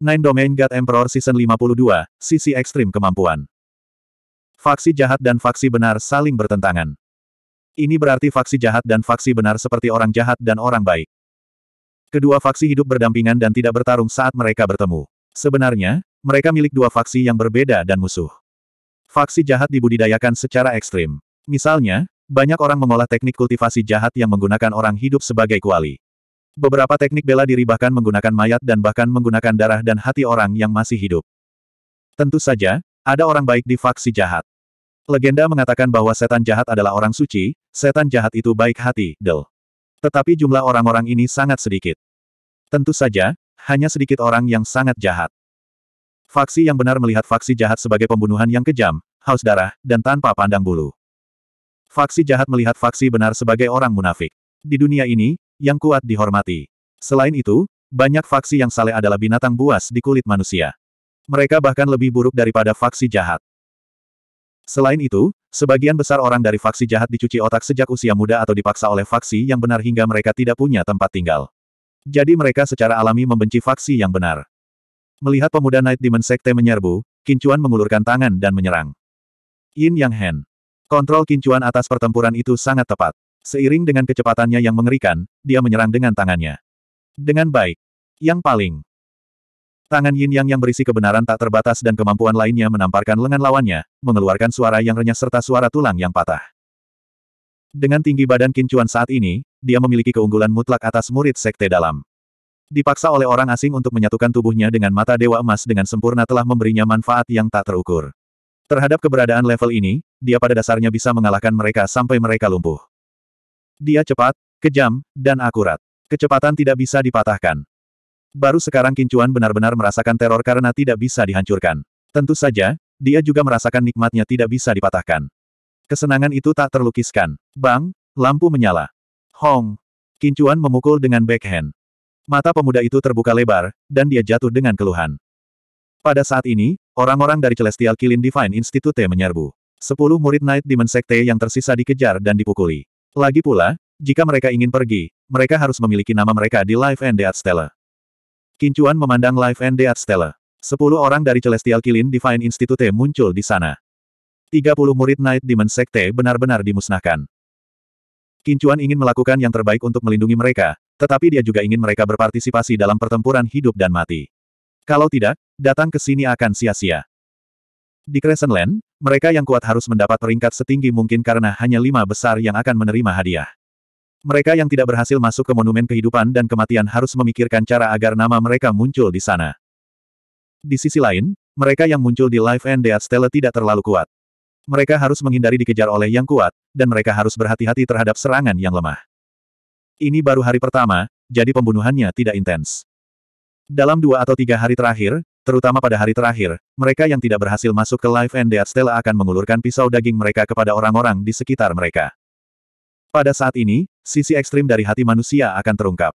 Nine Domain God Emperor Season 52, Sisi Ekstrim Kemampuan. Faksi jahat dan faksi benar saling bertentangan. Ini berarti faksi jahat dan faksi benar seperti orang jahat dan orang baik. Kedua faksi hidup berdampingan dan tidak bertarung saat mereka bertemu. Sebenarnya, mereka milik dua faksi yang berbeda dan musuh. Faksi jahat dibudidayakan secara ekstrim. Misalnya, banyak orang mengolah teknik kultivasi jahat yang menggunakan orang hidup sebagai kuali. Beberapa teknik bela diri bahkan menggunakan mayat dan bahkan menggunakan darah dan hati orang yang masih hidup. Tentu saja, ada orang baik di faksi jahat. Legenda mengatakan bahwa setan jahat adalah orang suci, setan jahat itu baik hati, del. Tetapi jumlah orang-orang ini sangat sedikit. Tentu saja, hanya sedikit orang yang sangat jahat. Faksi yang benar melihat faksi jahat sebagai pembunuhan yang kejam, haus darah, dan tanpa pandang bulu. Faksi jahat melihat faksi benar sebagai orang munafik. Di dunia ini, yang kuat dihormati. Selain itu, banyak faksi yang saleh adalah binatang buas di kulit manusia. Mereka bahkan lebih buruk daripada faksi jahat. Selain itu, sebagian besar orang dari faksi jahat dicuci otak sejak usia muda atau dipaksa oleh faksi yang benar hingga mereka tidak punya tempat tinggal. Jadi mereka secara alami membenci faksi yang benar. Melihat pemuda Night Demon Sekte menyerbu, Kincuan mengulurkan tangan dan menyerang. Yin Yang Hen. Kontrol Kincuan atas pertempuran itu sangat tepat. Seiring dengan kecepatannya yang mengerikan, dia menyerang dengan tangannya. Dengan baik. Yang paling. Tangan yin yang yang berisi kebenaran tak terbatas dan kemampuan lainnya menamparkan lengan lawannya, mengeluarkan suara yang renyah serta suara tulang yang patah. Dengan tinggi badan Kincuan saat ini, dia memiliki keunggulan mutlak atas murid sekte dalam. Dipaksa oleh orang asing untuk menyatukan tubuhnya dengan mata dewa emas dengan sempurna telah memberinya manfaat yang tak terukur. Terhadap keberadaan level ini, dia pada dasarnya bisa mengalahkan mereka sampai mereka lumpuh. Dia cepat, kejam, dan akurat. Kecepatan tidak bisa dipatahkan. Baru sekarang Kincuan benar-benar merasakan teror karena tidak bisa dihancurkan. Tentu saja, dia juga merasakan nikmatnya tidak bisa dipatahkan. Kesenangan itu tak terlukiskan. Bang, lampu menyala. Hong. Kincuan memukul dengan backhand. Mata pemuda itu terbuka lebar, dan dia jatuh dengan keluhan. Pada saat ini, orang-orang dari Celestial Kilin Divine Institute menyerbu. Sepuluh murid Night Demon Sekte yang tersisa dikejar dan dipukuli. Lagi pula, jika mereka ingin pergi, mereka harus memiliki nama mereka di Life and Death Stella. Kincuan memandang Life and Death Stella. Sepuluh orang dari Celestial Kilin Divine Institute muncul di sana. Tiga puluh murid Night Demon Sekte benar-benar dimusnahkan. Kincuan ingin melakukan yang terbaik untuk melindungi mereka, tetapi dia juga ingin mereka berpartisipasi dalam pertempuran hidup dan mati. Kalau tidak, datang ke sini akan sia-sia. Di Crescent Land, mereka yang kuat harus mendapat peringkat setinggi mungkin karena hanya lima besar yang akan menerima hadiah. Mereka yang tidak berhasil masuk ke monumen kehidupan dan kematian harus memikirkan cara agar nama mereka muncul di sana. Di sisi lain, mereka yang muncul di Life and Death Stella tidak terlalu kuat. Mereka harus menghindari dikejar oleh yang kuat, dan mereka harus berhati-hati terhadap serangan yang lemah. Ini baru hari pertama, jadi pembunuhannya tidak intens. Dalam dua atau tiga hari terakhir, Terutama pada hari terakhir, mereka yang tidak berhasil masuk ke Life and Death Stella akan mengulurkan pisau daging mereka kepada orang-orang di sekitar mereka. Pada saat ini, sisi ekstrim dari hati manusia akan terungkap.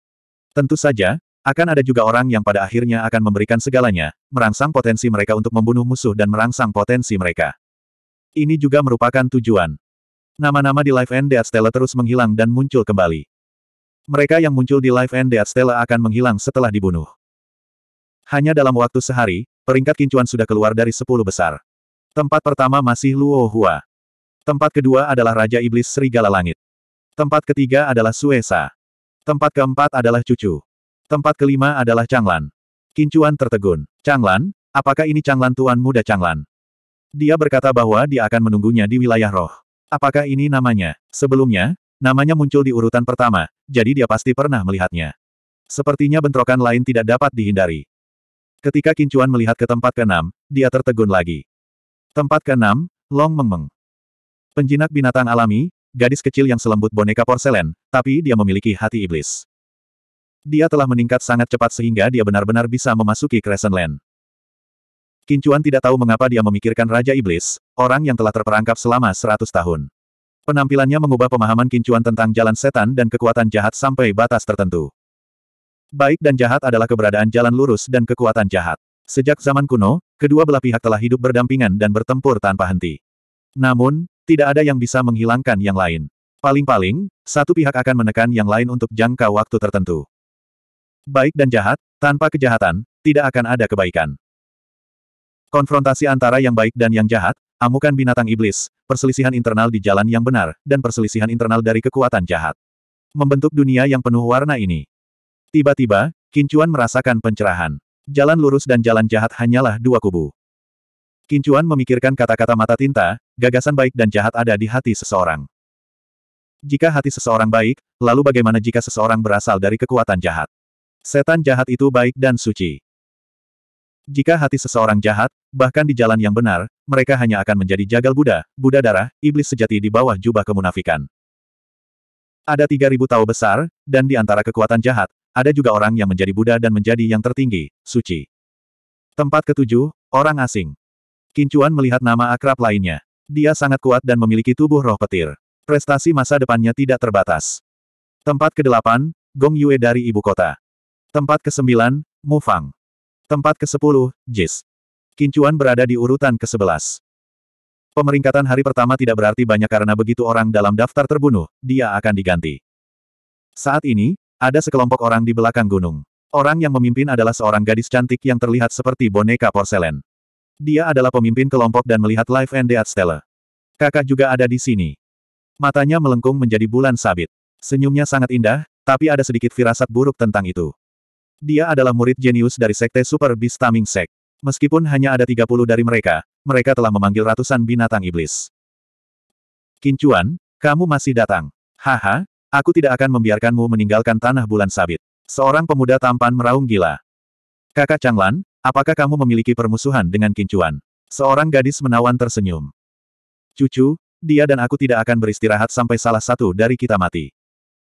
Tentu saja, akan ada juga orang yang pada akhirnya akan memberikan segalanya, merangsang potensi mereka untuk membunuh musuh dan merangsang potensi mereka. Ini juga merupakan tujuan. Nama-nama di Life and Death Stella terus menghilang dan muncul kembali. Mereka yang muncul di Life and Death Stella akan menghilang setelah dibunuh. Hanya dalam waktu sehari, peringkat Kincuan sudah keluar dari sepuluh besar. Tempat pertama masih Luo Hua. Tempat kedua adalah Raja Iblis Serigala Langit. Tempat ketiga adalah Suesa. Tempat keempat adalah Cucu. Tempat kelima adalah Changlan. Kincuan tertegun. Changlan, apakah ini Changlan Tuan Muda Changlan? Dia berkata bahwa dia akan menunggunya di wilayah roh. Apakah ini namanya? Sebelumnya, namanya muncul di urutan pertama, jadi dia pasti pernah melihatnya. Sepertinya bentrokan lain tidak dapat dihindari. Ketika Kincuan melihat ke tempat keenam, dia tertegun lagi. Tempat keenam, Long Meng Meng. Penjinak binatang alami, gadis kecil yang selembut boneka porselen, tapi dia memiliki hati iblis. Dia telah meningkat sangat cepat sehingga dia benar-benar bisa memasuki Crescent Land. Kincuan tidak tahu mengapa dia memikirkan Raja Iblis, orang yang telah terperangkap selama seratus tahun. Penampilannya mengubah pemahaman Kincuan tentang jalan setan dan kekuatan jahat sampai batas tertentu. Baik dan jahat adalah keberadaan jalan lurus dan kekuatan jahat. Sejak zaman kuno, kedua belah pihak telah hidup berdampingan dan bertempur tanpa henti. Namun, tidak ada yang bisa menghilangkan yang lain. Paling-paling, satu pihak akan menekan yang lain untuk jangka waktu tertentu. Baik dan jahat, tanpa kejahatan, tidak akan ada kebaikan. Konfrontasi antara yang baik dan yang jahat, amukan binatang iblis, perselisihan internal di jalan yang benar, dan perselisihan internal dari kekuatan jahat. Membentuk dunia yang penuh warna ini. Tiba-tiba, Kincuan merasakan pencerahan. Jalan lurus dan jalan jahat hanyalah dua kubu. Kincuan memikirkan kata-kata mata tinta, gagasan baik dan jahat ada di hati seseorang. Jika hati seseorang baik, lalu bagaimana jika seseorang berasal dari kekuatan jahat? Setan jahat itu baik dan suci. Jika hati seseorang jahat, bahkan di jalan yang benar, mereka hanya akan menjadi jagal Buddha, Buddha darah, iblis sejati di bawah jubah kemunafikan. Ada 3.000 tahu besar, dan di antara kekuatan jahat, ada juga orang yang menjadi Buddha dan menjadi yang tertinggi, suci. Tempat ketujuh, orang asing. Kincuan melihat nama akrab lainnya. Dia sangat kuat dan memiliki tubuh roh petir. Prestasi masa depannya tidak terbatas. Tempat kedelapan, Gong Yue dari ibu kota. Tempat kesembilan, 9 Fang. Tempat ke-10, Jis. Kincuan berada di urutan ke-11. Pemeringkatan hari pertama tidak berarti banyak karena begitu orang dalam daftar terbunuh, dia akan diganti. Saat ini, ada sekelompok orang di belakang gunung. Orang yang memimpin adalah seorang gadis cantik yang terlihat seperti boneka porselen. Dia adalah pemimpin kelompok dan melihat Life and Death Stella. Kakak juga ada di sini. Matanya melengkung menjadi bulan sabit. Senyumnya sangat indah, tapi ada sedikit firasat buruk tentang itu. Dia adalah murid jenius dari Sekte Super Beast Taming Sek. Meskipun hanya ada 30 dari mereka, mereka telah memanggil ratusan binatang iblis. Kincuan, kamu masih datang. Haha, Aku tidak akan membiarkanmu meninggalkan tanah bulan sabit. Seorang pemuda tampan meraung gila. Kakak Changlan, apakah kamu memiliki permusuhan dengan Kincuan? Seorang gadis menawan tersenyum. Cucu, dia dan aku tidak akan beristirahat sampai salah satu dari kita mati.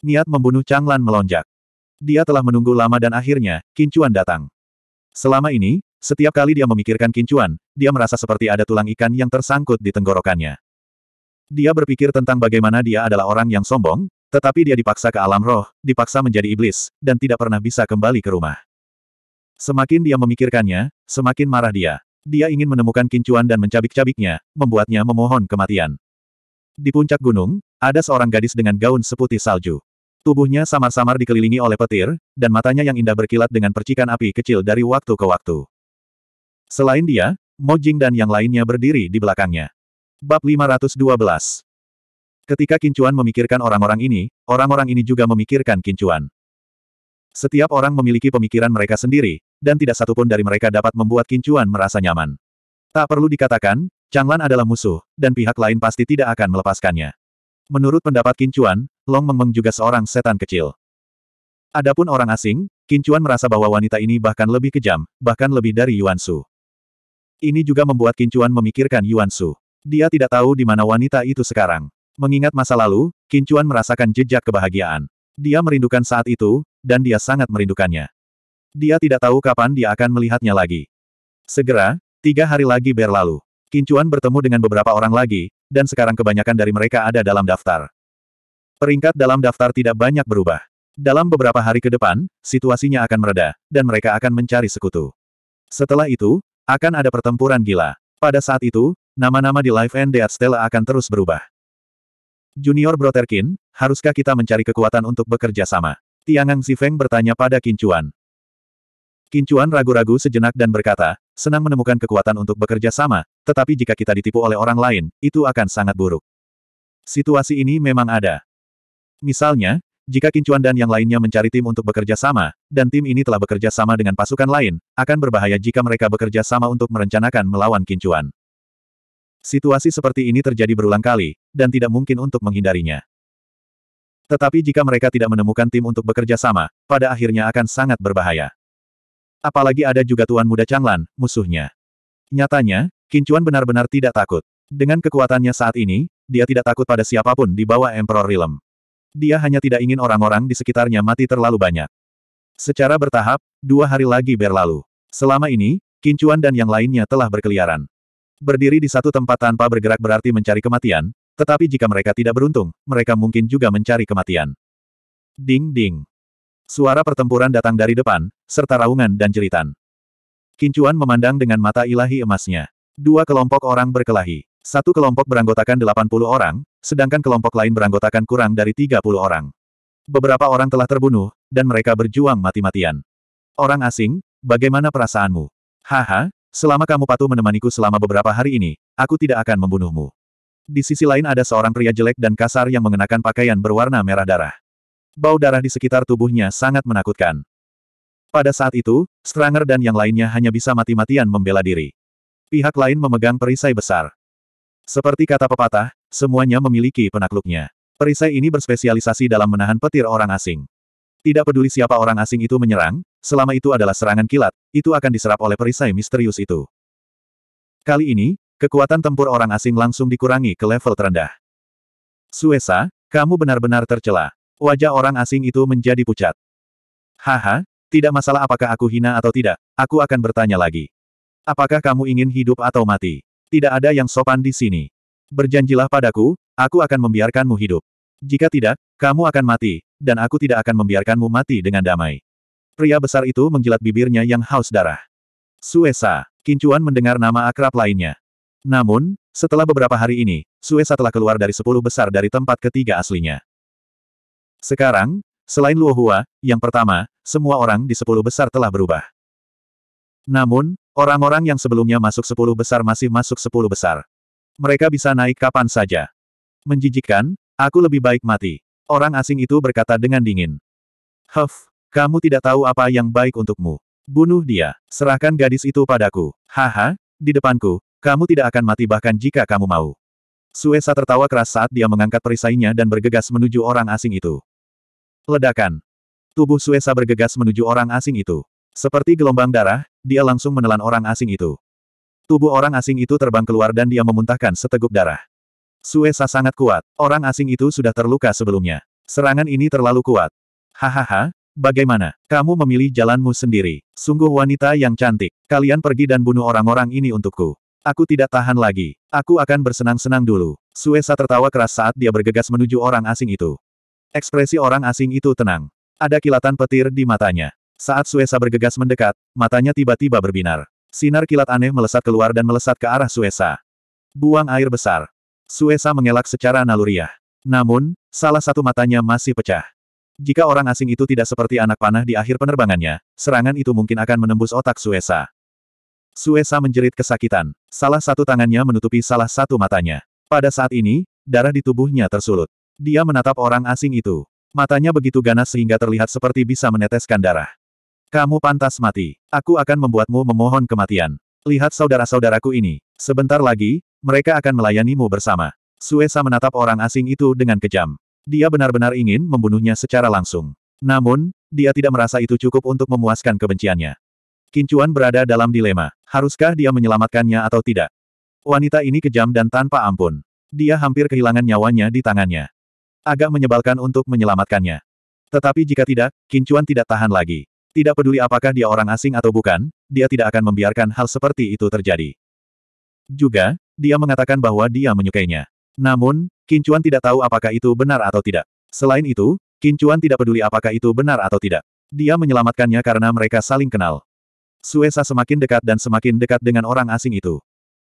Niat membunuh Changlan melonjak. Dia telah menunggu lama dan akhirnya, Kincuan datang. Selama ini, setiap kali dia memikirkan Kincuan, dia merasa seperti ada tulang ikan yang tersangkut di tenggorokannya. Dia berpikir tentang bagaimana dia adalah orang yang sombong, tetapi dia dipaksa ke alam roh, dipaksa menjadi iblis, dan tidak pernah bisa kembali ke rumah. Semakin dia memikirkannya, semakin marah dia. Dia ingin menemukan kincuan dan mencabik-cabiknya, membuatnya memohon kematian. Di puncak gunung, ada seorang gadis dengan gaun seputih salju. Tubuhnya samar-samar dikelilingi oleh petir, dan matanya yang indah berkilat dengan percikan api kecil dari waktu ke waktu. Selain dia, Mojing dan yang lainnya berdiri di belakangnya. Bab 512 Ketika Kincuan memikirkan orang-orang ini, orang-orang ini juga memikirkan Kincuan. Setiap orang memiliki pemikiran mereka sendiri, dan tidak satupun dari mereka dapat membuat Kincuan merasa nyaman. Tak perlu dikatakan, Changlan adalah musuh, dan pihak lain pasti tidak akan melepaskannya. Menurut pendapat Kincuan, Long Mengmeng juga seorang setan kecil. Adapun orang asing, Kincuan merasa bahwa wanita ini bahkan lebih kejam, bahkan lebih dari Yuan Su. Ini juga membuat Kincuan memikirkan Yuan Su. Dia tidak tahu di mana wanita itu sekarang. Mengingat masa lalu, Kincuan merasakan jejak kebahagiaan. Dia merindukan saat itu, dan dia sangat merindukannya. Dia tidak tahu kapan dia akan melihatnya lagi. Segera, tiga hari lagi berlalu. Kincuan bertemu dengan beberapa orang lagi, dan sekarang kebanyakan dari mereka ada dalam daftar. Peringkat dalam daftar tidak banyak berubah. Dalam beberapa hari ke depan, situasinya akan mereda, dan mereka akan mencari sekutu. Setelah itu, akan ada pertempuran gila. Pada saat itu, nama-nama di Live and Death Stella akan terus berubah. Junior Brotherkin, haruskah kita mencari kekuatan untuk bekerja sama? Tiangang Zifeng bertanya pada Kincuan. Kincuan ragu-ragu sejenak dan berkata, senang menemukan kekuatan untuk bekerja sama, tetapi jika kita ditipu oleh orang lain, itu akan sangat buruk. Situasi ini memang ada. Misalnya, jika Kincuan dan yang lainnya mencari tim untuk bekerja sama, dan tim ini telah bekerja sama dengan pasukan lain, akan berbahaya jika mereka bekerja sama untuk merencanakan melawan Kincuan. Situasi seperti ini terjadi berulang kali, dan tidak mungkin untuk menghindarinya. Tetapi jika mereka tidak menemukan tim untuk bekerja sama, pada akhirnya akan sangat berbahaya. Apalagi ada juga Tuan Muda Changlan, musuhnya. Nyatanya, Kincuan benar-benar tidak takut. Dengan kekuatannya saat ini, dia tidak takut pada siapapun di bawah Emperor Realm. Dia hanya tidak ingin orang-orang di sekitarnya mati terlalu banyak. Secara bertahap, dua hari lagi berlalu. Selama ini, Kincuan dan yang lainnya telah berkeliaran. Berdiri di satu tempat tanpa bergerak berarti mencari kematian, tetapi jika mereka tidak beruntung, mereka mungkin juga mencari kematian. Ding-ding. Suara pertempuran datang dari depan, serta raungan dan jeritan. Kincuan memandang dengan mata ilahi emasnya. Dua kelompok orang berkelahi. Satu kelompok beranggotakan 80 orang, sedangkan kelompok lain beranggotakan kurang dari 30 orang. Beberapa orang telah terbunuh, dan mereka berjuang mati-matian. Orang asing, bagaimana perasaanmu? Haha, selama kamu patuh menemaniku selama beberapa hari ini, aku tidak akan membunuhmu. Di sisi lain ada seorang pria jelek dan kasar yang mengenakan pakaian berwarna merah darah. Bau darah di sekitar tubuhnya sangat menakutkan. Pada saat itu, Stranger dan yang lainnya hanya bisa mati-matian membela diri. Pihak lain memegang perisai besar. Seperti kata pepatah, semuanya memiliki penakluknya. Perisai ini berspesialisasi dalam menahan petir orang asing. Tidak peduli siapa orang asing itu menyerang, selama itu adalah serangan kilat, itu akan diserap oleh perisai misterius itu. Kali ini, Kekuatan tempur orang asing langsung dikurangi ke level terendah. Suesa, kamu benar-benar tercela. Wajah orang asing itu menjadi pucat. Haha, tidak masalah apakah aku hina atau tidak, aku akan bertanya lagi. Apakah kamu ingin hidup atau mati? Tidak ada yang sopan di sini. Berjanjilah padaku, aku akan membiarkanmu hidup. Jika tidak, kamu akan mati, dan aku tidak akan membiarkanmu mati dengan damai. Pria besar itu menjilat bibirnya yang haus darah. Suesa, Kincuan mendengar nama akrab lainnya. Namun, setelah beberapa hari ini, Suesa telah keluar dari sepuluh besar dari tempat ketiga aslinya. Sekarang, selain Luo Hua, yang pertama, semua orang di sepuluh besar telah berubah. Namun, orang-orang yang sebelumnya masuk sepuluh besar masih masuk sepuluh besar. Mereka bisa naik kapan saja. Menjijikkan, aku lebih baik mati. Orang asing itu berkata dengan dingin. Huff, kamu tidak tahu apa yang baik untukmu. Bunuh dia. Serahkan gadis itu padaku. Haha, di depanku, kamu tidak akan mati bahkan jika kamu mau. Suesa tertawa keras saat dia mengangkat perisainya dan bergegas menuju orang asing itu. Ledakan. Tubuh Suesa bergegas menuju orang asing itu. Seperti gelombang darah, dia langsung menelan orang asing itu. Tubuh orang asing itu terbang keluar dan dia memuntahkan seteguk darah. Suesa sangat kuat. Orang asing itu sudah terluka sebelumnya. Serangan ini terlalu kuat. Hahaha, bagaimana? Kamu memilih jalanmu sendiri. Sungguh wanita yang cantik. Kalian pergi dan bunuh orang-orang ini untukku. Aku tidak tahan lagi. Aku akan bersenang-senang dulu. Suesa tertawa keras saat dia bergegas menuju orang asing itu. Ekspresi orang asing itu tenang. Ada kilatan petir di matanya. Saat Suesa bergegas mendekat, matanya tiba-tiba berbinar. Sinar kilat aneh melesat keluar dan melesat ke arah Suesa. Buang air besar. Suesa mengelak secara naluriah. Namun, salah satu matanya masih pecah. Jika orang asing itu tidak seperti anak panah di akhir penerbangannya, serangan itu mungkin akan menembus otak Suesa. Suesa menjerit kesakitan. Salah satu tangannya menutupi salah satu matanya. Pada saat ini, darah di tubuhnya tersulut. Dia menatap orang asing itu. Matanya begitu ganas sehingga terlihat seperti bisa meneteskan darah. Kamu pantas mati. Aku akan membuatmu memohon kematian. Lihat saudara-saudaraku ini. Sebentar lagi, mereka akan melayanimu bersama. Suesa menatap orang asing itu dengan kejam. Dia benar-benar ingin membunuhnya secara langsung. Namun, dia tidak merasa itu cukup untuk memuaskan kebenciannya. Kincuan berada dalam dilema. Haruskah dia menyelamatkannya atau tidak? Wanita ini kejam dan tanpa ampun. Dia hampir kehilangan nyawanya di tangannya. Agak menyebalkan untuk menyelamatkannya. Tetapi jika tidak, Kincuan tidak tahan lagi. Tidak peduli apakah dia orang asing atau bukan, dia tidak akan membiarkan hal seperti itu terjadi. Juga, dia mengatakan bahwa dia menyukainya. Namun, Kincuan tidak tahu apakah itu benar atau tidak. Selain itu, Kincuan tidak peduli apakah itu benar atau tidak. Dia menyelamatkannya karena mereka saling kenal. Suesa semakin dekat dan semakin dekat dengan orang asing itu.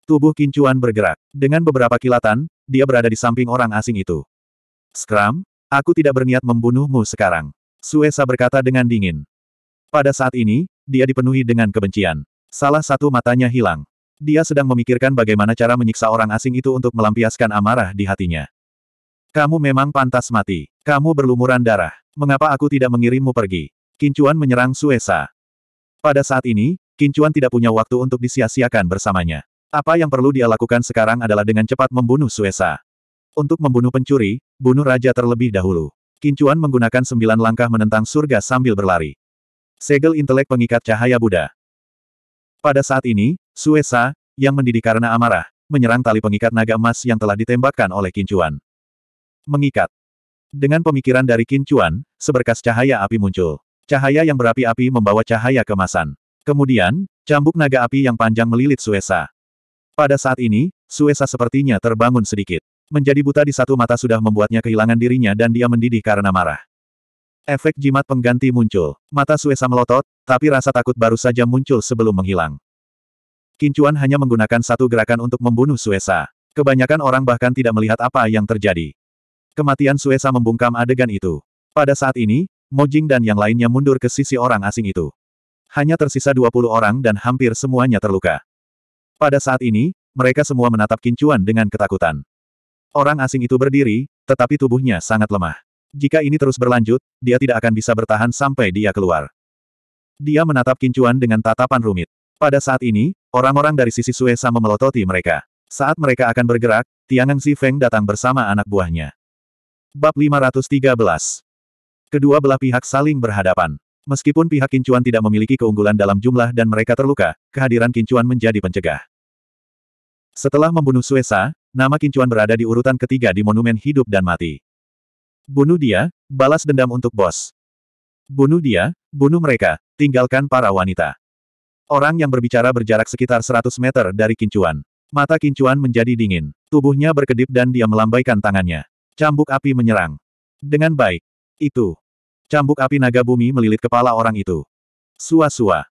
Tubuh Kincuan bergerak. Dengan beberapa kilatan, dia berada di samping orang asing itu. Skram, aku tidak berniat membunuhmu sekarang. Suesa berkata dengan dingin. Pada saat ini, dia dipenuhi dengan kebencian. Salah satu matanya hilang. Dia sedang memikirkan bagaimana cara menyiksa orang asing itu untuk melampiaskan amarah di hatinya. Kamu memang pantas mati. Kamu berlumuran darah. Mengapa aku tidak mengirimmu pergi? Kincuan menyerang Suesa. Pada saat ini, Kincuan tidak punya waktu untuk disia-siakan bersamanya. Apa yang perlu dia lakukan sekarang adalah dengan cepat membunuh Suesa. Untuk membunuh pencuri, bunuh raja terlebih dahulu. Kincuan menggunakan sembilan langkah menentang surga sambil berlari. Segel intelek pengikat cahaya Buddha. Pada saat ini, Suesa, yang mendidik karena amarah, menyerang tali pengikat naga emas yang telah ditembakkan oleh Kincuan. Mengikat. Dengan pemikiran dari Kincuan, seberkas cahaya api muncul. Cahaya yang berapi-api membawa cahaya kemasan. Kemudian, cambuk naga api yang panjang melilit Suesa. Pada saat ini, Suesa sepertinya terbangun sedikit. Menjadi buta di satu mata sudah membuatnya kehilangan dirinya dan dia mendidih karena marah. Efek jimat pengganti muncul. Mata Suesa melotot, tapi rasa takut baru saja muncul sebelum menghilang. Kincuan hanya menggunakan satu gerakan untuk membunuh Suesa. Kebanyakan orang bahkan tidak melihat apa yang terjadi. Kematian Suesa membungkam adegan itu. Pada saat ini, Mojing dan yang lainnya mundur ke sisi orang asing itu. Hanya tersisa 20 orang dan hampir semuanya terluka. Pada saat ini, mereka semua menatap Kincuan dengan ketakutan. Orang asing itu berdiri, tetapi tubuhnya sangat lemah. Jika ini terus berlanjut, dia tidak akan bisa bertahan sampai dia keluar. Dia menatap Kincuan dengan tatapan rumit. Pada saat ini, orang-orang dari sisi Sue memelototi mereka. Saat mereka akan bergerak, Tiangang Zifeng datang bersama anak buahnya. Bab 513 Kedua belah pihak saling berhadapan. Meskipun pihak Kincuan tidak memiliki keunggulan dalam jumlah dan mereka terluka, kehadiran Kincuan menjadi pencegah. Setelah membunuh Suesa, nama Kincuan berada di urutan ketiga di Monumen Hidup dan Mati. Bunuh dia, balas dendam untuk bos. Bunuh dia, bunuh mereka, tinggalkan para wanita. Orang yang berbicara berjarak sekitar 100 meter dari Kincuan. Mata Kincuan menjadi dingin. Tubuhnya berkedip dan dia melambaikan tangannya. Cambuk api menyerang. Dengan baik, itu. Cambuk api naga bumi melilit kepala orang itu. Sua-sua.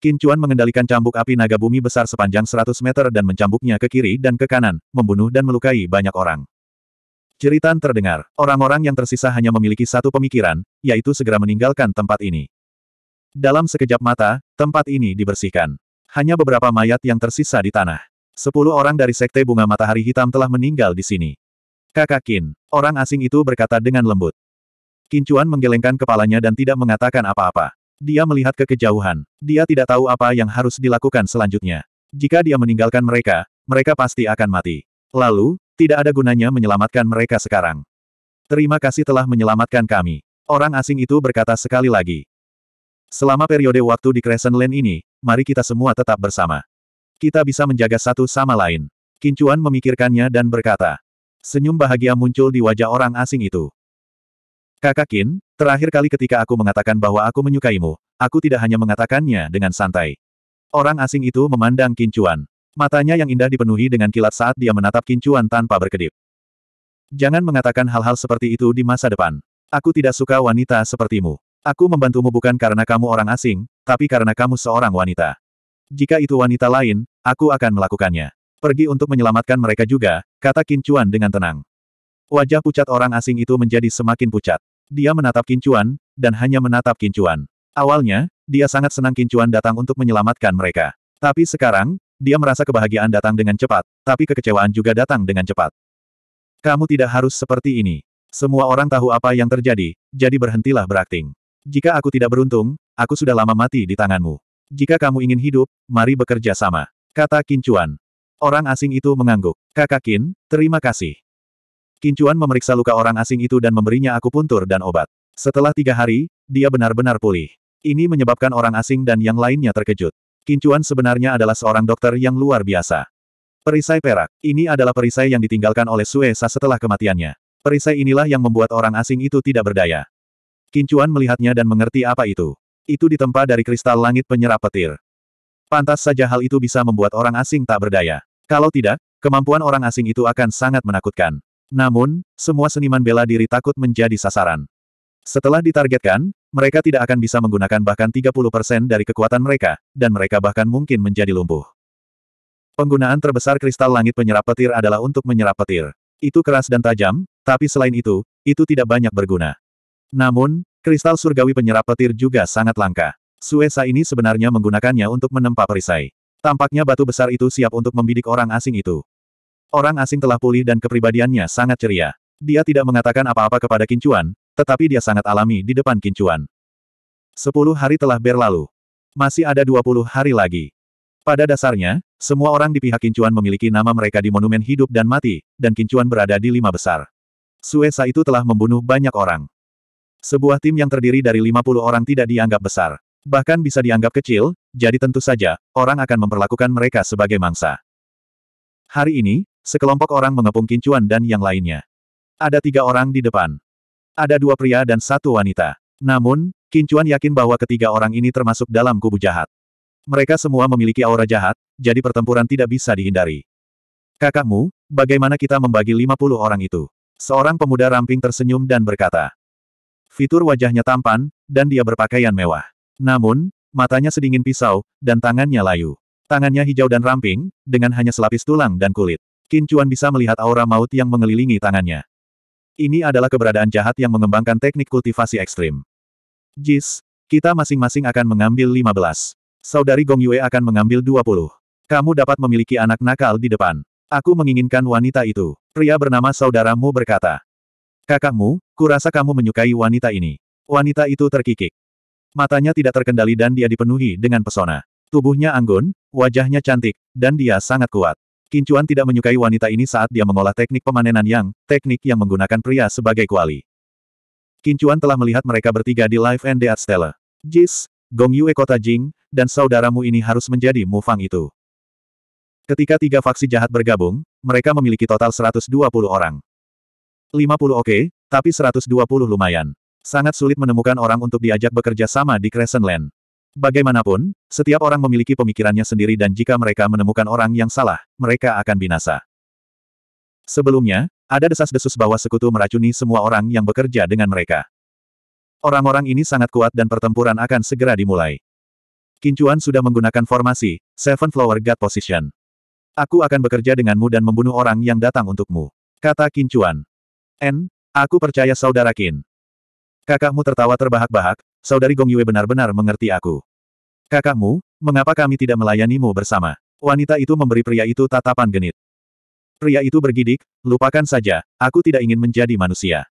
Kincuan mengendalikan cambuk api naga bumi besar sepanjang 100 meter dan mencambuknya ke kiri dan ke kanan, membunuh dan melukai banyak orang. Ceritan terdengar, orang-orang yang tersisa hanya memiliki satu pemikiran, yaitu segera meninggalkan tempat ini. Dalam sekejap mata, tempat ini dibersihkan. Hanya beberapa mayat yang tersisa di tanah. Sepuluh orang dari Sekte Bunga Matahari Hitam telah meninggal di sini. Kakak Kin, orang asing itu berkata dengan lembut. Kincuan menggelengkan kepalanya dan tidak mengatakan apa-apa. Dia melihat ke kejauhan. Dia tidak tahu apa yang harus dilakukan selanjutnya. Jika dia meninggalkan mereka, mereka pasti akan mati. Lalu, tidak ada gunanya menyelamatkan mereka sekarang. Terima kasih telah menyelamatkan kami. Orang asing itu berkata sekali lagi. Selama periode waktu di Crescent Lane ini, mari kita semua tetap bersama. Kita bisa menjaga satu sama lain. Kincuan memikirkannya dan berkata. Senyum bahagia muncul di wajah orang asing itu. Kakak Kin, terakhir kali ketika aku mengatakan bahwa aku menyukaimu, aku tidak hanya mengatakannya dengan santai. Orang asing itu memandang Kincuan. Matanya yang indah dipenuhi dengan kilat saat dia menatap Kincuan tanpa berkedip. Jangan mengatakan hal-hal seperti itu di masa depan. Aku tidak suka wanita sepertimu. Aku membantumu bukan karena kamu orang asing, tapi karena kamu seorang wanita. Jika itu wanita lain, aku akan melakukannya. Pergi untuk menyelamatkan mereka juga, kata Kincuan dengan tenang. Wajah pucat orang asing itu menjadi semakin pucat. Dia menatap Kincuan, dan hanya menatap Kincuan. Awalnya, dia sangat senang Kincuan datang untuk menyelamatkan mereka. Tapi sekarang, dia merasa kebahagiaan datang dengan cepat, tapi kekecewaan juga datang dengan cepat. Kamu tidak harus seperti ini. Semua orang tahu apa yang terjadi, jadi berhentilah berakting. Jika aku tidak beruntung, aku sudah lama mati di tanganmu. Jika kamu ingin hidup, mari bekerja sama. Kata Kincuan. Orang asing itu mengangguk. Kakak Kin, terima kasih. Kincuan memeriksa luka orang asing itu dan memberinya akupuntur dan obat. Setelah tiga hari, dia benar-benar pulih. Ini menyebabkan orang asing dan yang lainnya terkejut. Kincuan sebenarnya adalah seorang dokter yang luar biasa. Perisai perak. Ini adalah perisai yang ditinggalkan oleh Suesa setelah kematiannya. Perisai inilah yang membuat orang asing itu tidak berdaya. Kincuan melihatnya dan mengerti apa itu. Itu ditempa dari kristal langit penyerap petir. Pantas saja hal itu bisa membuat orang asing tak berdaya. Kalau tidak, kemampuan orang asing itu akan sangat menakutkan. Namun, semua seniman bela diri takut menjadi sasaran. Setelah ditargetkan, mereka tidak akan bisa menggunakan bahkan 30% dari kekuatan mereka, dan mereka bahkan mungkin menjadi lumpuh. Penggunaan terbesar kristal langit penyerap petir adalah untuk menyerap petir. Itu keras dan tajam, tapi selain itu, itu tidak banyak berguna. Namun, kristal surgawi penyerap petir juga sangat langka. Suesa ini sebenarnya menggunakannya untuk menempa perisai. Tampaknya batu besar itu siap untuk membidik orang asing itu. Orang asing telah pulih dan kepribadiannya sangat ceria. Dia tidak mengatakan apa-apa kepada Kincuan, tetapi dia sangat alami di depan Kincuan. Sepuluh hari telah berlalu. Masih ada dua puluh hari lagi. Pada dasarnya, semua orang di pihak Kincuan memiliki nama mereka di monumen hidup dan mati, dan Kincuan berada di lima besar. Suesa itu telah membunuh banyak orang. Sebuah tim yang terdiri dari lima puluh orang tidak dianggap besar. Bahkan bisa dianggap kecil, jadi tentu saja, orang akan memperlakukan mereka sebagai mangsa. Hari ini, Sekelompok orang mengepung Kincuan dan yang lainnya. Ada tiga orang di depan. Ada dua pria dan satu wanita. Namun, Kincuan yakin bahwa ketiga orang ini termasuk dalam kubu jahat. Mereka semua memiliki aura jahat, jadi pertempuran tidak bisa dihindari. Kakakmu, bagaimana kita membagi 50 orang itu? Seorang pemuda ramping tersenyum dan berkata. Fitur wajahnya tampan, dan dia berpakaian mewah. Namun, matanya sedingin pisau, dan tangannya layu. Tangannya hijau dan ramping, dengan hanya selapis tulang dan kulit. Qin Chuan bisa melihat aura maut yang mengelilingi tangannya. Ini adalah keberadaan jahat yang mengembangkan teknik kultivasi ekstrim. Jis, kita masing-masing akan mengambil 15. Saudari Gong Yue akan mengambil 20. Kamu dapat memiliki anak nakal di depan. Aku menginginkan wanita itu. Pria bernama saudaramu berkata. Kakakmu, kurasa kamu menyukai wanita ini. Wanita itu terkikik. Matanya tidak terkendali dan dia dipenuhi dengan pesona. Tubuhnya anggun, wajahnya cantik, dan dia sangat kuat. Kincuan tidak menyukai wanita ini saat dia mengolah teknik pemanenan yang, teknik yang menggunakan pria sebagai kuali. Kincuan telah melihat mereka bertiga di Live and Death Stella. Jis, Gong Yue Kota Jing, dan saudaramu ini harus menjadi Mufang itu. Ketika tiga faksi jahat bergabung, mereka memiliki total 120 orang. 50 oke, okay, tapi 120 lumayan. Sangat sulit menemukan orang untuk diajak bekerja sama di Crescent Land. Bagaimanapun, setiap orang memiliki pemikirannya sendiri dan jika mereka menemukan orang yang salah, mereka akan binasa. Sebelumnya, ada desas-desus bahwa sekutu meracuni semua orang yang bekerja dengan mereka. Orang-orang ini sangat kuat dan pertempuran akan segera dimulai. Kincuan sudah menggunakan formasi, Seven Flower God Position. Aku akan bekerja denganmu dan membunuh orang yang datang untukmu. Kata Kincuan. N, aku percaya saudara Kin. Kakakmu tertawa terbahak-bahak, saudari Gong Yue benar-benar mengerti aku. Kakakmu, mengapa kami tidak melayanimu bersama? Wanita itu memberi pria itu tatapan genit. Pria itu bergidik, lupakan saja, aku tidak ingin menjadi manusia.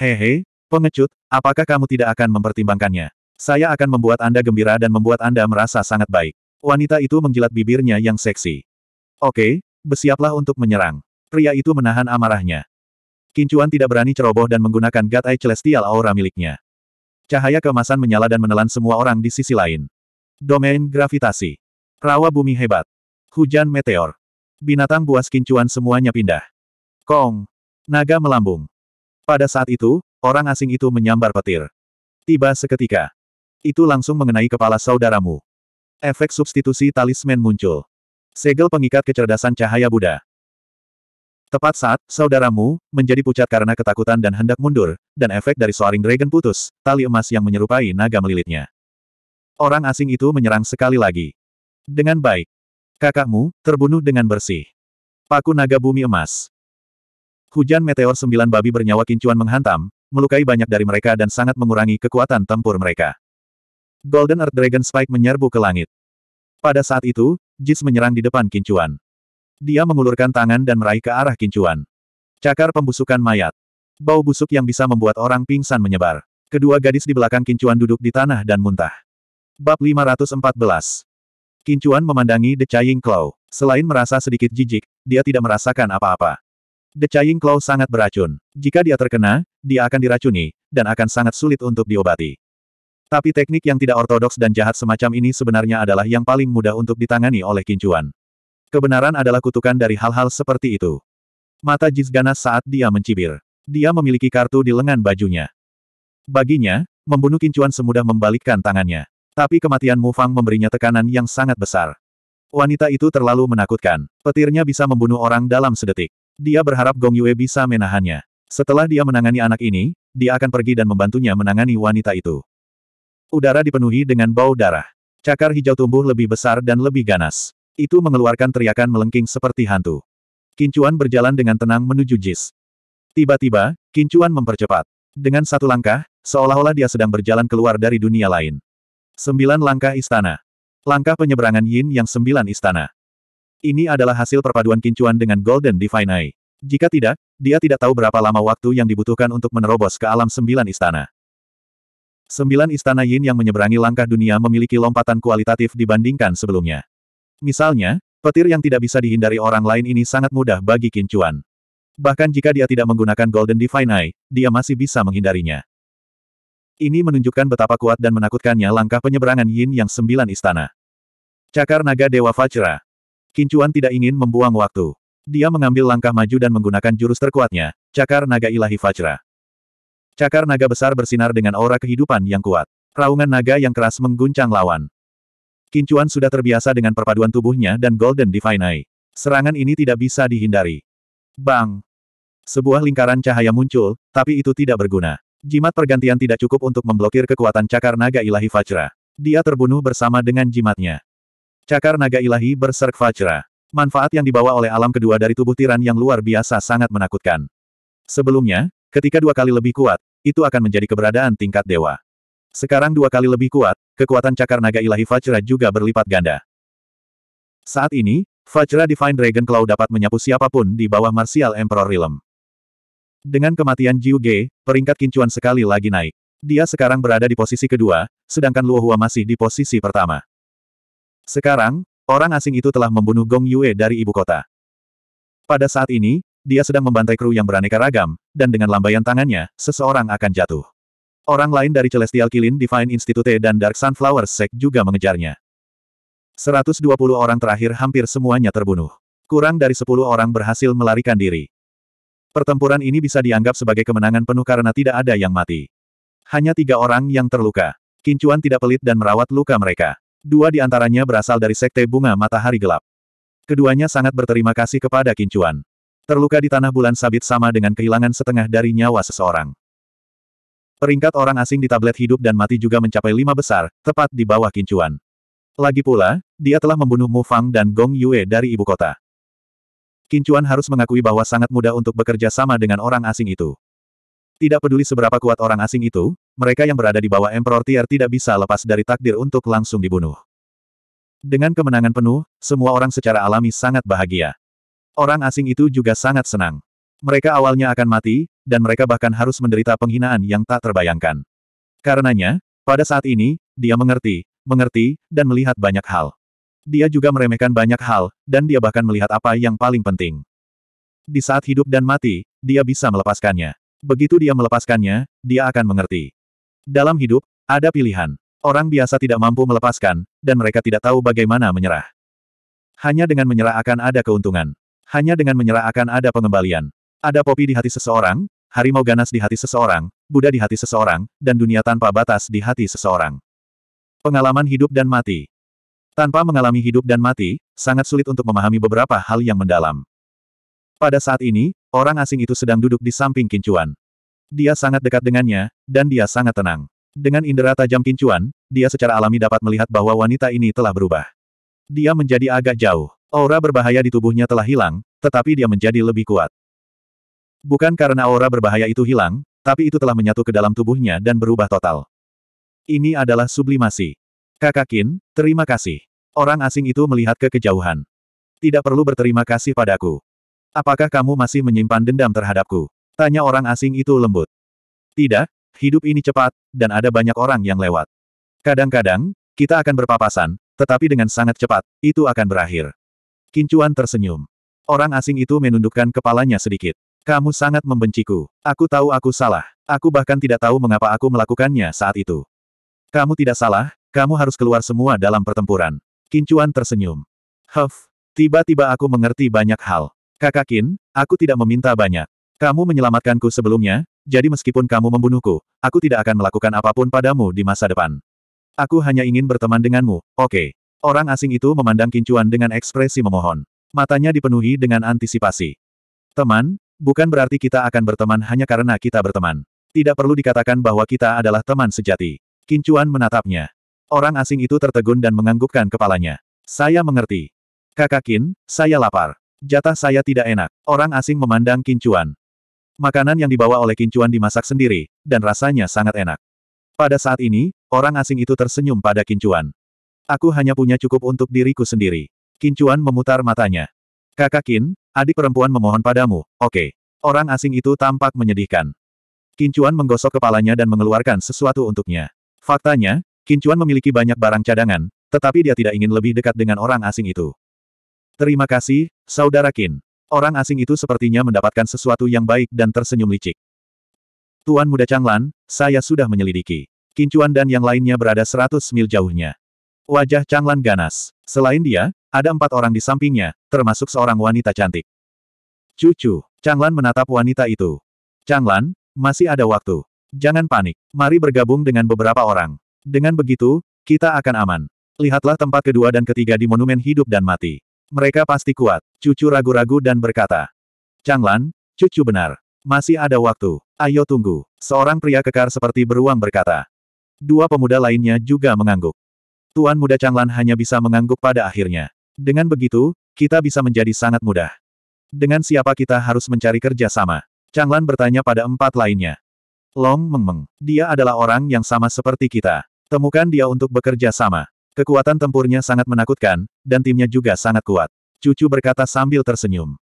Hehe, pengecut, apakah kamu tidak akan mempertimbangkannya? Saya akan membuat Anda gembira dan membuat Anda merasa sangat baik. Wanita itu menjilat bibirnya yang seksi. Oke, bersiaplah untuk menyerang. Pria itu menahan amarahnya. Kincuan tidak berani ceroboh dan menggunakan Gat Celestial Aura miliknya. Cahaya kemasan menyala dan menelan semua orang di sisi lain. Domain gravitasi. Rawa bumi hebat. Hujan meteor. Binatang buas kincuan semuanya pindah. Kong. Naga melambung. Pada saat itu, orang asing itu menyambar petir. Tiba seketika. Itu langsung mengenai kepala saudaramu. Efek substitusi talisman muncul. Segel pengikat kecerdasan cahaya Buddha. Tepat saat, saudaramu, menjadi pucat karena ketakutan dan hendak mundur, dan efek dari Soaring Dragon putus, tali emas yang menyerupai naga melilitnya. Orang asing itu menyerang sekali lagi. Dengan baik. Kakakmu, terbunuh dengan bersih. Paku naga bumi emas. Hujan meteor sembilan babi bernyawa kincuan menghantam, melukai banyak dari mereka dan sangat mengurangi kekuatan tempur mereka. Golden Earth Dragon Spike menyerbu ke langit. Pada saat itu, Jis menyerang di depan kincuan. Dia mengulurkan tangan dan meraih ke arah kincuan. Cakar pembusukan mayat. Bau busuk yang bisa membuat orang pingsan menyebar. Kedua gadis di belakang kincuan duduk di tanah dan muntah. Bab 514 Kincuan memandangi The Chaying Claw. Selain merasa sedikit jijik, dia tidak merasakan apa-apa. The Chaying Claw sangat beracun. Jika dia terkena, dia akan diracuni, dan akan sangat sulit untuk diobati. Tapi teknik yang tidak ortodoks dan jahat semacam ini sebenarnya adalah yang paling mudah untuk ditangani oleh Kincuan. Kebenaran adalah kutukan dari hal-hal seperti itu. Mata Jis ganas saat dia mencibir. Dia memiliki kartu di lengan bajunya. Baginya, membunuh kincuan semudah membalikkan tangannya. Tapi kematian Mufang memberinya tekanan yang sangat besar. Wanita itu terlalu menakutkan. Petirnya bisa membunuh orang dalam sedetik. Dia berharap Gong Yue bisa menahannya. Setelah dia menangani anak ini, dia akan pergi dan membantunya menangani wanita itu. Udara dipenuhi dengan bau darah. Cakar hijau tumbuh lebih besar dan lebih ganas. Itu mengeluarkan teriakan melengking seperti hantu. Kincuan berjalan dengan tenang menuju Jis. Tiba-tiba, Kincuan mempercepat. Dengan satu langkah, seolah-olah dia sedang berjalan keluar dari dunia lain. Sembilan langkah istana. Langkah penyeberangan Yin yang sembilan istana. Ini adalah hasil perpaduan Kincuan dengan Golden Divine Eye. Jika tidak, dia tidak tahu berapa lama waktu yang dibutuhkan untuk menerobos ke alam sembilan istana. Sembilan istana Yin yang menyeberangi langkah dunia memiliki lompatan kualitatif dibandingkan sebelumnya. Misalnya, petir yang tidak bisa dihindari orang lain ini sangat mudah bagi Kincuan. Bahkan jika dia tidak menggunakan Golden Divine Eye, dia masih bisa menghindarinya. Ini menunjukkan betapa kuat dan menakutkannya langkah penyeberangan Yin yang sembilan istana. Cakar naga Dewa Fajra. Kincuan tidak ingin membuang waktu. Dia mengambil langkah maju dan menggunakan jurus terkuatnya, Cakar Naga Ilahi Fajra. Cakar naga besar bersinar dengan aura kehidupan yang kuat. Raungan naga yang keras mengguncang lawan. Kincuan sudah terbiasa dengan perpaduan tubuhnya dan Golden Divine Eye. Serangan ini tidak bisa dihindari. Bang! Sebuah lingkaran cahaya muncul, tapi itu tidak berguna. Jimat pergantian tidak cukup untuk memblokir kekuatan cakar naga ilahi Fajra. Dia terbunuh bersama dengan jimatnya. Cakar naga ilahi berserk Fajra. Manfaat yang dibawa oleh alam kedua dari tubuh tiran yang luar biasa sangat menakutkan. Sebelumnya, ketika dua kali lebih kuat, itu akan menjadi keberadaan tingkat dewa. Sekarang dua kali lebih kuat, kekuatan cakar naga ilahi Vajra juga berlipat ganda. Saat ini, Vajra Divine Dragon Claw dapat menyapu siapapun di bawah Martial Emperor Realm. Dengan kematian Jiu Ge, peringkat kincuan sekali lagi naik. Dia sekarang berada di posisi kedua, sedangkan Luo Hua masih di posisi pertama. Sekarang, orang asing itu telah membunuh Gong Yue dari ibu kota. Pada saat ini, dia sedang membantai kru yang beraneka ragam, dan dengan lambaian tangannya, seseorang akan jatuh. Orang lain dari Celestial Kilin Divine Institute dan Dark Sunflower Sect juga mengejarnya. 120 orang terakhir hampir semuanya terbunuh. Kurang dari 10 orang berhasil melarikan diri. Pertempuran ini bisa dianggap sebagai kemenangan penuh karena tidak ada yang mati. Hanya tiga orang yang terluka. Kincuan tidak pelit dan merawat luka mereka. Dua di antaranya berasal dari Sekte Bunga Matahari Gelap. Keduanya sangat berterima kasih kepada Kincuan. Terluka di tanah bulan sabit sama dengan kehilangan setengah dari nyawa seseorang. Peringkat orang asing di tablet hidup dan mati juga mencapai lima besar, tepat di bawah Kincuan. Lagi pula, dia telah membunuh Mu Fang dan Gong Yue dari ibu kota. Kincuan harus mengakui bahwa sangat mudah untuk bekerja sama dengan orang asing itu. Tidak peduli seberapa kuat orang asing itu, mereka yang berada di bawah Emperor Tier tidak bisa lepas dari takdir untuk langsung dibunuh. Dengan kemenangan penuh, semua orang secara alami sangat bahagia. Orang asing itu juga sangat senang. Mereka awalnya akan mati, dan mereka bahkan harus menderita penghinaan yang tak terbayangkan. Karenanya, pada saat ini, dia mengerti, mengerti, dan melihat banyak hal. Dia juga meremehkan banyak hal, dan dia bahkan melihat apa yang paling penting. Di saat hidup dan mati, dia bisa melepaskannya. Begitu dia melepaskannya, dia akan mengerti. Dalam hidup, ada pilihan. Orang biasa tidak mampu melepaskan, dan mereka tidak tahu bagaimana menyerah. Hanya dengan menyerah akan ada keuntungan. Hanya dengan menyerah akan ada pengembalian. Ada popi di hati seseorang, harimau ganas di hati seseorang, Buddha di hati seseorang, dan dunia tanpa batas di hati seseorang. Pengalaman hidup dan mati. Tanpa mengalami hidup dan mati, sangat sulit untuk memahami beberapa hal yang mendalam. Pada saat ini, orang asing itu sedang duduk di samping Kincuan. Dia sangat dekat dengannya, dan dia sangat tenang. Dengan indera tajam Kincuan, dia secara alami dapat melihat bahwa wanita ini telah berubah. Dia menjadi agak jauh. Aura berbahaya di tubuhnya telah hilang, tetapi dia menjadi lebih kuat. Bukan karena aura berbahaya itu hilang, tapi itu telah menyatu ke dalam tubuhnya dan berubah total. Ini adalah sublimasi. Kakak Kin, terima kasih. Orang asing itu melihat ke kejauhan. Tidak perlu berterima kasih padaku. Apakah kamu masih menyimpan dendam terhadapku? Tanya orang asing itu lembut. Tidak, hidup ini cepat, dan ada banyak orang yang lewat. Kadang-kadang, kita akan berpapasan, tetapi dengan sangat cepat, itu akan berakhir. Kincuan tersenyum. Orang asing itu menundukkan kepalanya sedikit. Kamu sangat membenciku. Aku tahu aku salah. Aku bahkan tidak tahu mengapa aku melakukannya saat itu. Kamu tidak salah, kamu harus keluar semua dalam pertempuran. Kincuan tersenyum. Huff, tiba-tiba aku mengerti banyak hal. Kakak Kin, aku tidak meminta banyak. Kamu menyelamatkanku sebelumnya, jadi meskipun kamu membunuhku, aku tidak akan melakukan apapun padamu di masa depan. Aku hanya ingin berteman denganmu, oke. Okay. Orang asing itu memandang Kincuan dengan ekspresi memohon. Matanya dipenuhi dengan antisipasi. Teman, Bukan berarti kita akan berteman hanya karena kita berteman. Tidak perlu dikatakan bahwa kita adalah teman sejati. Kincuan menatapnya. Orang asing itu tertegun dan menganggukkan kepalanya. Saya mengerti. Kakak Kin, saya lapar. Jatah saya tidak enak. Orang asing memandang Kincuan. Makanan yang dibawa oleh Kincuan dimasak sendiri, dan rasanya sangat enak. Pada saat ini, orang asing itu tersenyum pada Kincuan. Aku hanya punya cukup untuk diriku sendiri. Kincuan memutar matanya. Kakak Kin, Adik perempuan memohon padamu, oke. Okay. Orang asing itu tampak menyedihkan. Kincuan menggosok kepalanya dan mengeluarkan sesuatu untuknya. Faktanya, Kincuan memiliki banyak barang cadangan, tetapi dia tidak ingin lebih dekat dengan orang asing itu. Terima kasih, Saudara Kin. Orang asing itu sepertinya mendapatkan sesuatu yang baik dan tersenyum licik. Tuan Muda Changlan, saya sudah menyelidiki. Kincuan dan yang lainnya berada seratus mil jauhnya. Wajah Changlan ganas. Selain dia, ada empat orang di sampingnya, termasuk seorang wanita cantik. Cucu, Changlan menatap wanita itu. Changlan, masih ada waktu. Jangan panik. Mari bergabung dengan beberapa orang. Dengan begitu, kita akan aman. Lihatlah tempat kedua dan ketiga di Monumen Hidup dan Mati. Mereka pasti kuat. Cucu ragu-ragu dan berkata. Changlan, cucu benar. Masih ada waktu. Ayo tunggu. Seorang pria kekar seperti beruang berkata. Dua pemuda lainnya juga mengangguk. Tuan Muda Changlan hanya bisa mengangguk pada akhirnya. Dengan begitu, kita bisa menjadi sangat mudah. Dengan siapa kita harus mencari kerja sama? Changlan bertanya pada empat lainnya. Long Meng Meng, dia adalah orang yang sama seperti kita. Temukan dia untuk bekerja sama. Kekuatan tempurnya sangat menakutkan, dan timnya juga sangat kuat. Cucu berkata sambil tersenyum.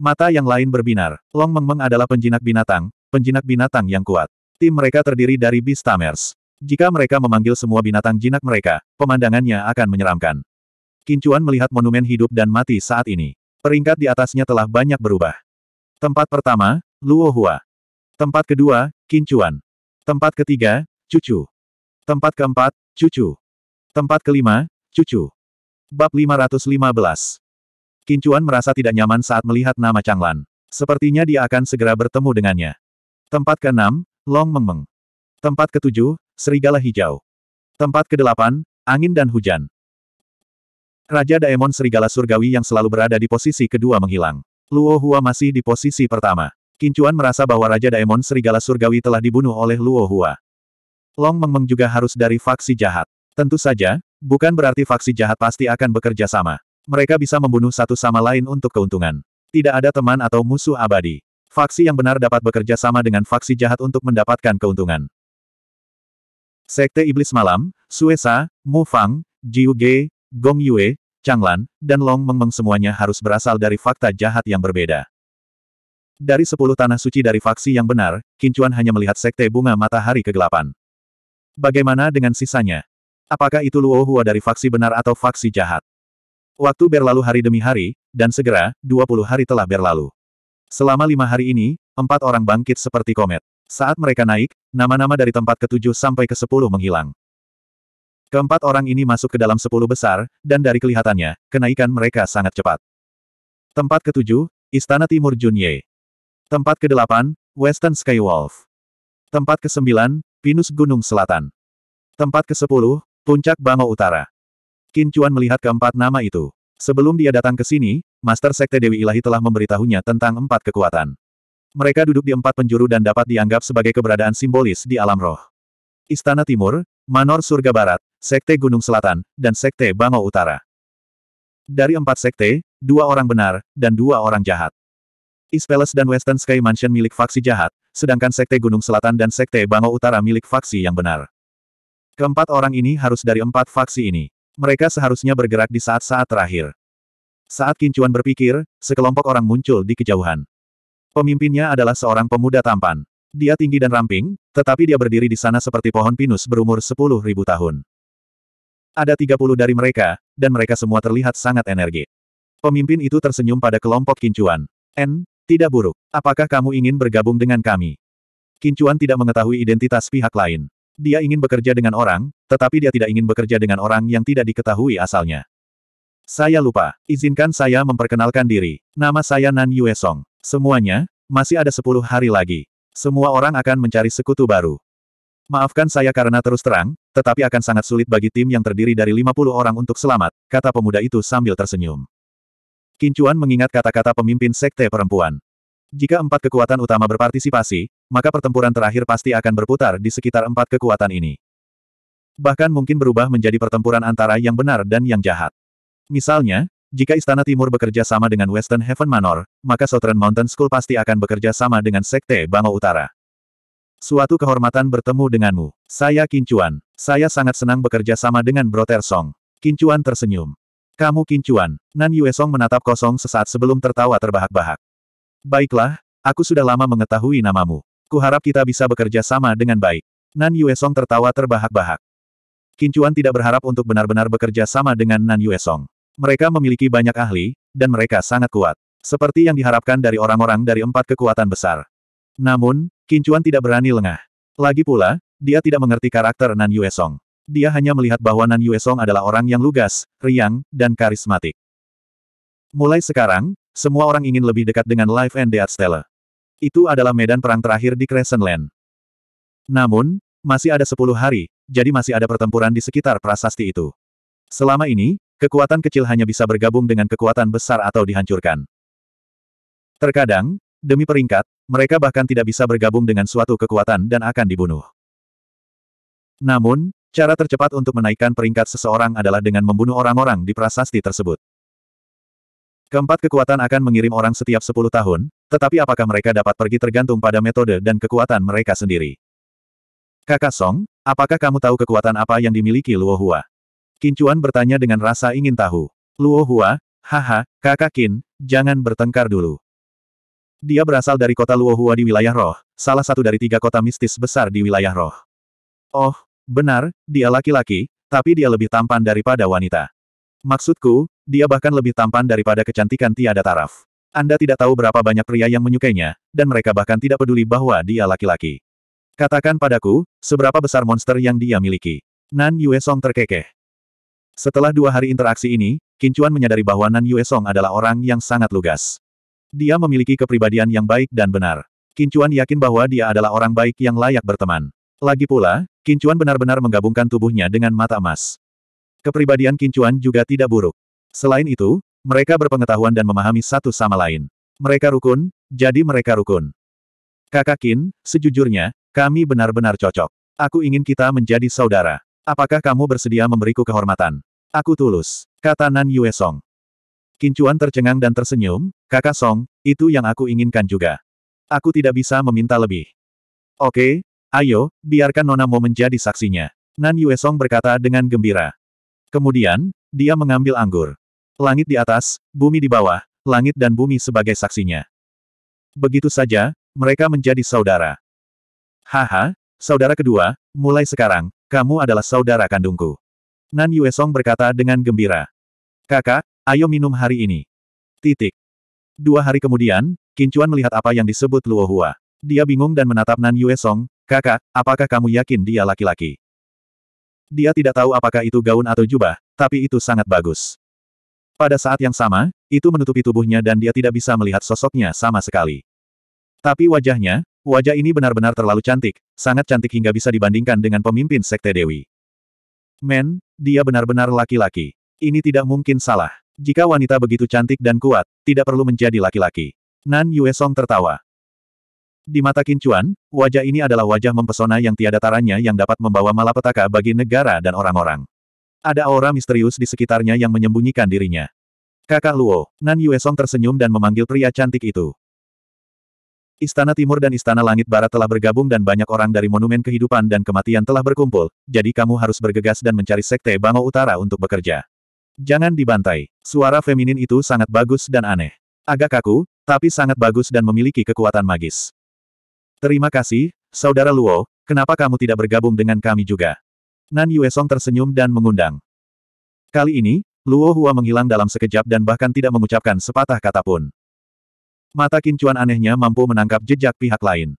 Mata yang lain berbinar. Long Meng Meng adalah penjinak binatang, penjinak binatang yang kuat. Tim mereka terdiri dari Beastamers. Jika mereka memanggil semua binatang jinak mereka, pemandangannya akan menyeramkan. Kincuan melihat monumen hidup dan mati saat ini. Peringkat di atasnya telah banyak berubah. Tempat pertama, Luohua. Tempat kedua, Kincuan. Tempat ketiga, Cucu. Tempat keempat, Cucu. Tempat kelima, Cucu. Bab 515. Kincuan merasa tidak nyaman saat melihat nama Changlan. Sepertinya dia akan segera bertemu dengannya. Tempat keenam, Long Mengmeng. Tempat ketujuh, serigala hijau. Tempat kedelapan, angin dan hujan. Raja Daemon serigala surgawi yang selalu berada di posisi kedua menghilang. Luo Hua masih di posisi pertama. Kincuan merasa bahwa Raja Daemon serigala surgawi telah dibunuh oleh Luo Hua. Long Meng Meng juga harus dari faksi jahat. Tentu saja, bukan berarti faksi jahat pasti akan bekerja sama. Mereka bisa membunuh satu sama lain untuk keuntungan. Tidak ada teman atau musuh abadi. Faksi yang benar dapat bekerja sama dengan faksi jahat untuk mendapatkan keuntungan. Sekte Iblis Malam, Suesa, Mu Fang, Jiu Gong Yue, Changlan, dan Long Meng Meng semuanya harus berasal dari fakta jahat yang berbeda. Dari sepuluh tanah suci dari faksi yang benar, Kincuan hanya melihat sekte bunga matahari kegelapan. Bagaimana dengan sisanya? Apakah itu Luo Hua dari faksi benar atau faksi jahat? Waktu berlalu hari demi hari, dan segera, dua puluh hari telah berlalu. Selama lima hari ini, empat orang bangkit seperti komet. Saat mereka naik, nama-nama dari tempat ketujuh sampai ke sepuluh menghilang. Keempat orang ini masuk ke dalam sepuluh besar, dan dari kelihatannya, kenaikan mereka sangat cepat. Tempat ketujuh, Istana Timur Junye. Tempat kedelapan, Western Sky Wolf. Tempat kesembilan, Pinus Gunung Selatan. Tempat ke ke-10, Puncak Bango Utara. Kincuan melihat keempat nama itu. Sebelum dia datang ke sini, Master Sekte Dewi Ilahi telah memberitahunya tentang empat kekuatan. Mereka duduk di empat penjuru dan dapat dianggap sebagai keberadaan simbolis di alam roh. Istana Timur, Manor Surga Barat, Sekte Gunung Selatan, dan Sekte Bangau Utara. Dari empat sekte, dua orang benar, dan dua orang jahat. East Palace dan Western Sky Mansion milik faksi jahat, sedangkan Sekte Gunung Selatan dan Sekte Bangau Utara milik faksi yang benar. Keempat orang ini harus dari empat faksi ini. Mereka seharusnya bergerak di saat-saat terakhir. Saat Kincuan berpikir, sekelompok orang muncul di kejauhan. Pemimpinnya adalah seorang pemuda tampan. Dia tinggi dan ramping, tetapi dia berdiri di sana seperti pohon pinus berumur sepuluh ribu tahun. Ada tiga puluh dari mereka, dan mereka semua terlihat sangat energi. Pemimpin itu tersenyum pada kelompok kincuan. N, tidak buruk. Apakah kamu ingin bergabung dengan kami? Kincuan tidak mengetahui identitas pihak lain. Dia ingin bekerja dengan orang, tetapi dia tidak ingin bekerja dengan orang yang tidak diketahui asalnya. Saya lupa. Izinkan saya memperkenalkan diri. Nama saya Nan Yue Song. Semuanya, masih ada sepuluh hari lagi. Semua orang akan mencari sekutu baru. Maafkan saya karena terus terang, tetapi akan sangat sulit bagi tim yang terdiri dari lima puluh orang untuk selamat, kata pemuda itu sambil tersenyum. Kincuan mengingat kata-kata pemimpin sekte perempuan. Jika empat kekuatan utama berpartisipasi, maka pertempuran terakhir pasti akan berputar di sekitar empat kekuatan ini. Bahkan mungkin berubah menjadi pertempuran antara yang benar dan yang jahat. Misalnya, jika Istana Timur bekerja sama dengan Western Heaven Manor, maka Southern Mountain School pasti akan bekerja sama dengan Sekte Bangau Utara. Suatu kehormatan bertemu denganmu. Saya Kincuan. Saya sangat senang bekerja sama dengan Broter Song. Kincuan tersenyum. Kamu Kincuan. Nan Yue Song menatap kosong sesaat sebelum tertawa terbahak-bahak. Baiklah, aku sudah lama mengetahui namamu. Kuharap kita bisa bekerja sama dengan baik. Nan Yue Song tertawa terbahak-bahak. Kincuan tidak berharap untuk benar-benar bekerja sama dengan Nan Yue Song. Mereka memiliki banyak ahli, dan mereka sangat kuat. Seperti yang diharapkan dari orang-orang dari empat kekuatan besar. Namun, Kincuan tidak berani lengah. Lagi pula, dia tidak mengerti karakter Nan Song. Dia hanya melihat bahwa Nan Song adalah orang yang lugas, riang, dan karismatik. Mulai sekarang, semua orang ingin lebih dekat dengan Life and Death Stella. Itu adalah medan perang terakhir di Crescent Land. Namun, masih ada sepuluh hari, jadi masih ada pertempuran di sekitar prasasti itu. Selama ini, Kekuatan kecil hanya bisa bergabung dengan kekuatan besar atau dihancurkan. Terkadang, demi peringkat, mereka bahkan tidak bisa bergabung dengan suatu kekuatan dan akan dibunuh. Namun, cara tercepat untuk menaikkan peringkat seseorang adalah dengan membunuh orang-orang di prasasti tersebut. Keempat kekuatan akan mengirim orang setiap 10 tahun, tetapi apakah mereka dapat pergi tergantung pada metode dan kekuatan mereka sendiri. Kakak Song, apakah kamu tahu kekuatan apa yang dimiliki Luo Hua? Kincuan bertanya dengan rasa ingin tahu. Luo Hua, haha, kakak Kin, jangan bertengkar dulu. Dia berasal dari kota Luo Hua di wilayah roh, salah satu dari tiga kota mistis besar di wilayah roh. Oh, benar, dia laki-laki, tapi dia lebih tampan daripada wanita. Maksudku, dia bahkan lebih tampan daripada kecantikan tiada taraf. Anda tidak tahu berapa banyak pria yang menyukainya, dan mereka bahkan tidak peduli bahwa dia laki-laki. Katakan padaku, seberapa besar monster yang dia miliki. Nan Yue Song terkekeh. Setelah dua hari interaksi ini, Kincuan menyadari bahwa Nan Song adalah orang yang sangat lugas. Dia memiliki kepribadian yang baik dan benar. Kincuan yakin bahwa dia adalah orang baik yang layak berteman. Lagi pula, Kincuan benar-benar menggabungkan tubuhnya dengan mata emas. Kepribadian Kincuan juga tidak buruk. Selain itu, mereka berpengetahuan dan memahami satu sama lain. Mereka rukun, jadi mereka rukun. Kakak Kin, sejujurnya, kami benar-benar cocok. Aku ingin kita menjadi saudara. Apakah kamu bersedia memberiku kehormatan? Aku tulus. Kata Nan Yue Song. Kincuan tercengang dan tersenyum, kakak Song, itu yang aku inginkan juga. Aku tidak bisa meminta lebih. Oke, ayo, biarkan Nona Mo menjadi saksinya. Nan Yue Song berkata dengan gembira. Kemudian, dia mengambil anggur. Langit di atas, bumi di bawah, langit dan bumi sebagai saksinya. Begitu saja, mereka menjadi saudara. Haha, saudara kedua, mulai sekarang, kamu adalah saudara kandungku. Nan Yuesong berkata dengan gembira. Kakak, ayo minum hari ini. Titik. Dua hari kemudian, Kincuan melihat apa yang disebut Luo Hua. Dia bingung dan menatap Nan Yuesong, kakak, apakah kamu yakin dia laki-laki? Dia tidak tahu apakah itu gaun atau jubah, tapi itu sangat bagus. Pada saat yang sama, itu menutupi tubuhnya dan dia tidak bisa melihat sosoknya sama sekali. Tapi wajahnya, wajah ini benar-benar terlalu cantik, sangat cantik hingga bisa dibandingkan dengan pemimpin Sekte Dewi. Men, dia benar-benar laki-laki. Ini tidak mungkin salah. Jika wanita begitu cantik dan kuat, tidak perlu menjadi laki-laki. Nan Yue Song tertawa. Di mata Kincuan, wajah ini adalah wajah mempesona yang tiada taranya yang dapat membawa malapetaka bagi negara dan orang-orang. Ada aura misterius di sekitarnya yang menyembunyikan dirinya. Kakak Luo, Nan Yue Song tersenyum dan memanggil pria cantik itu. Istana Timur dan Istana Langit Barat telah bergabung dan banyak orang dari Monumen Kehidupan dan Kematian telah berkumpul, jadi kamu harus bergegas dan mencari Sekte Bangau Utara untuk bekerja. Jangan dibantai. Suara feminin itu sangat bagus dan aneh. Agak kaku, tapi sangat bagus dan memiliki kekuatan magis. Terima kasih, Saudara Luo, kenapa kamu tidak bergabung dengan kami juga? Nan Yuesong tersenyum dan mengundang. Kali ini, Luo Hua menghilang dalam sekejap dan bahkan tidak mengucapkan sepatah kata pun. Mata kincuan anehnya mampu menangkap jejak pihak lain.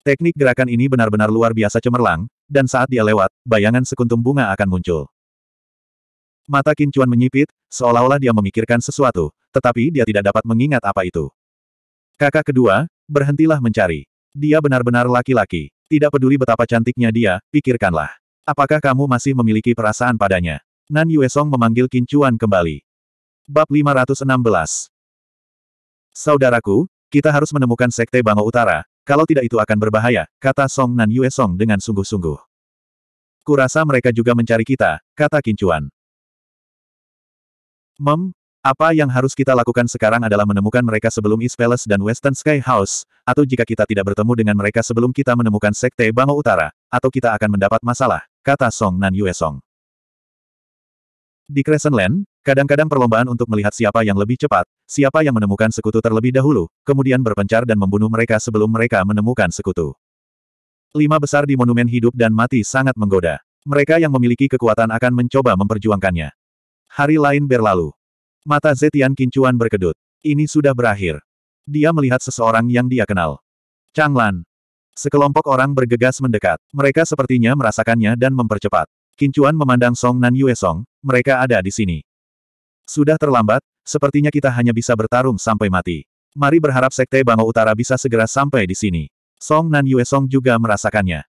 Teknik gerakan ini benar-benar luar biasa cemerlang, dan saat dia lewat, bayangan sekuntum bunga akan muncul. Mata kincuan menyipit, seolah-olah dia memikirkan sesuatu, tetapi dia tidak dapat mengingat apa itu. Kakak kedua, berhentilah mencari. Dia benar-benar laki-laki. Tidak peduli betapa cantiknya dia, pikirkanlah. Apakah kamu masih memiliki perasaan padanya? Nan Song memanggil kincuan kembali. Bab 516 Saudaraku, kita harus menemukan Sekte Bangau Utara, kalau tidak itu akan berbahaya, kata Song Nan Yue Song dengan sungguh-sungguh. Kurasa mereka juga mencari kita, kata Kincuan. Mem, apa yang harus kita lakukan sekarang adalah menemukan mereka sebelum East Palace dan Western Sky House, atau jika kita tidak bertemu dengan mereka sebelum kita menemukan Sekte Bangau Utara, atau kita akan mendapat masalah, kata Song Nan Yue Song. Di Crescent Land, Kadang-kadang perlombaan untuk melihat siapa yang lebih cepat, siapa yang menemukan sekutu terlebih dahulu, kemudian berpencar dan membunuh mereka sebelum mereka menemukan sekutu. Lima besar di monumen hidup dan mati sangat menggoda. Mereka yang memiliki kekuatan akan mencoba memperjuangkannya. Hari lain berlalu. Mata Zetian Kincuan berkedut. Ini sudah berakhir. Dia melihat seseorang yang dia kenal. Changlan. Sekelompok orang bergegas mendekat. Mereka sepertinya merasakannya dan mempercepat. Kincuan memandang Song Nan Yue Song, mereka ada di sini. Sudah terlambat, sepertinya kita hanya bisa bertarung sampai mati. Mari berharap Sekte Bango Utara bisa segera sampai di sini. Song Nan Yue Song juga merasakannya.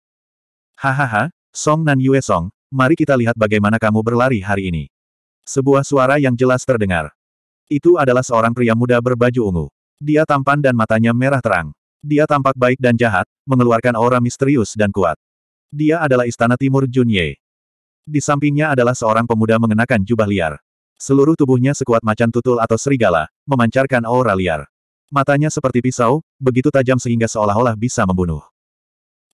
Hahaha, Song Nan Yue Song, mari kita lihat bagaimana kamu berlari hari ini. Sebuah suara yang jelas terdengar. Itu adalah seorang pria muda berbaju ungu. Dia tampan dan matanya merah terang. Dia tampak baik dan jahat, mengeluarkan aura misterius dan kuat. Dia adalah Istana Timur Junye. Di sampingnya adalah seorang pemuda mengenakan jubah liar. Seluruh tubuhnya sekuat macan tutul atau serigala, memancarkan aura liar. Matanya seperti pisau, begitu tajam sehingga seolah-olah bisa membunuh.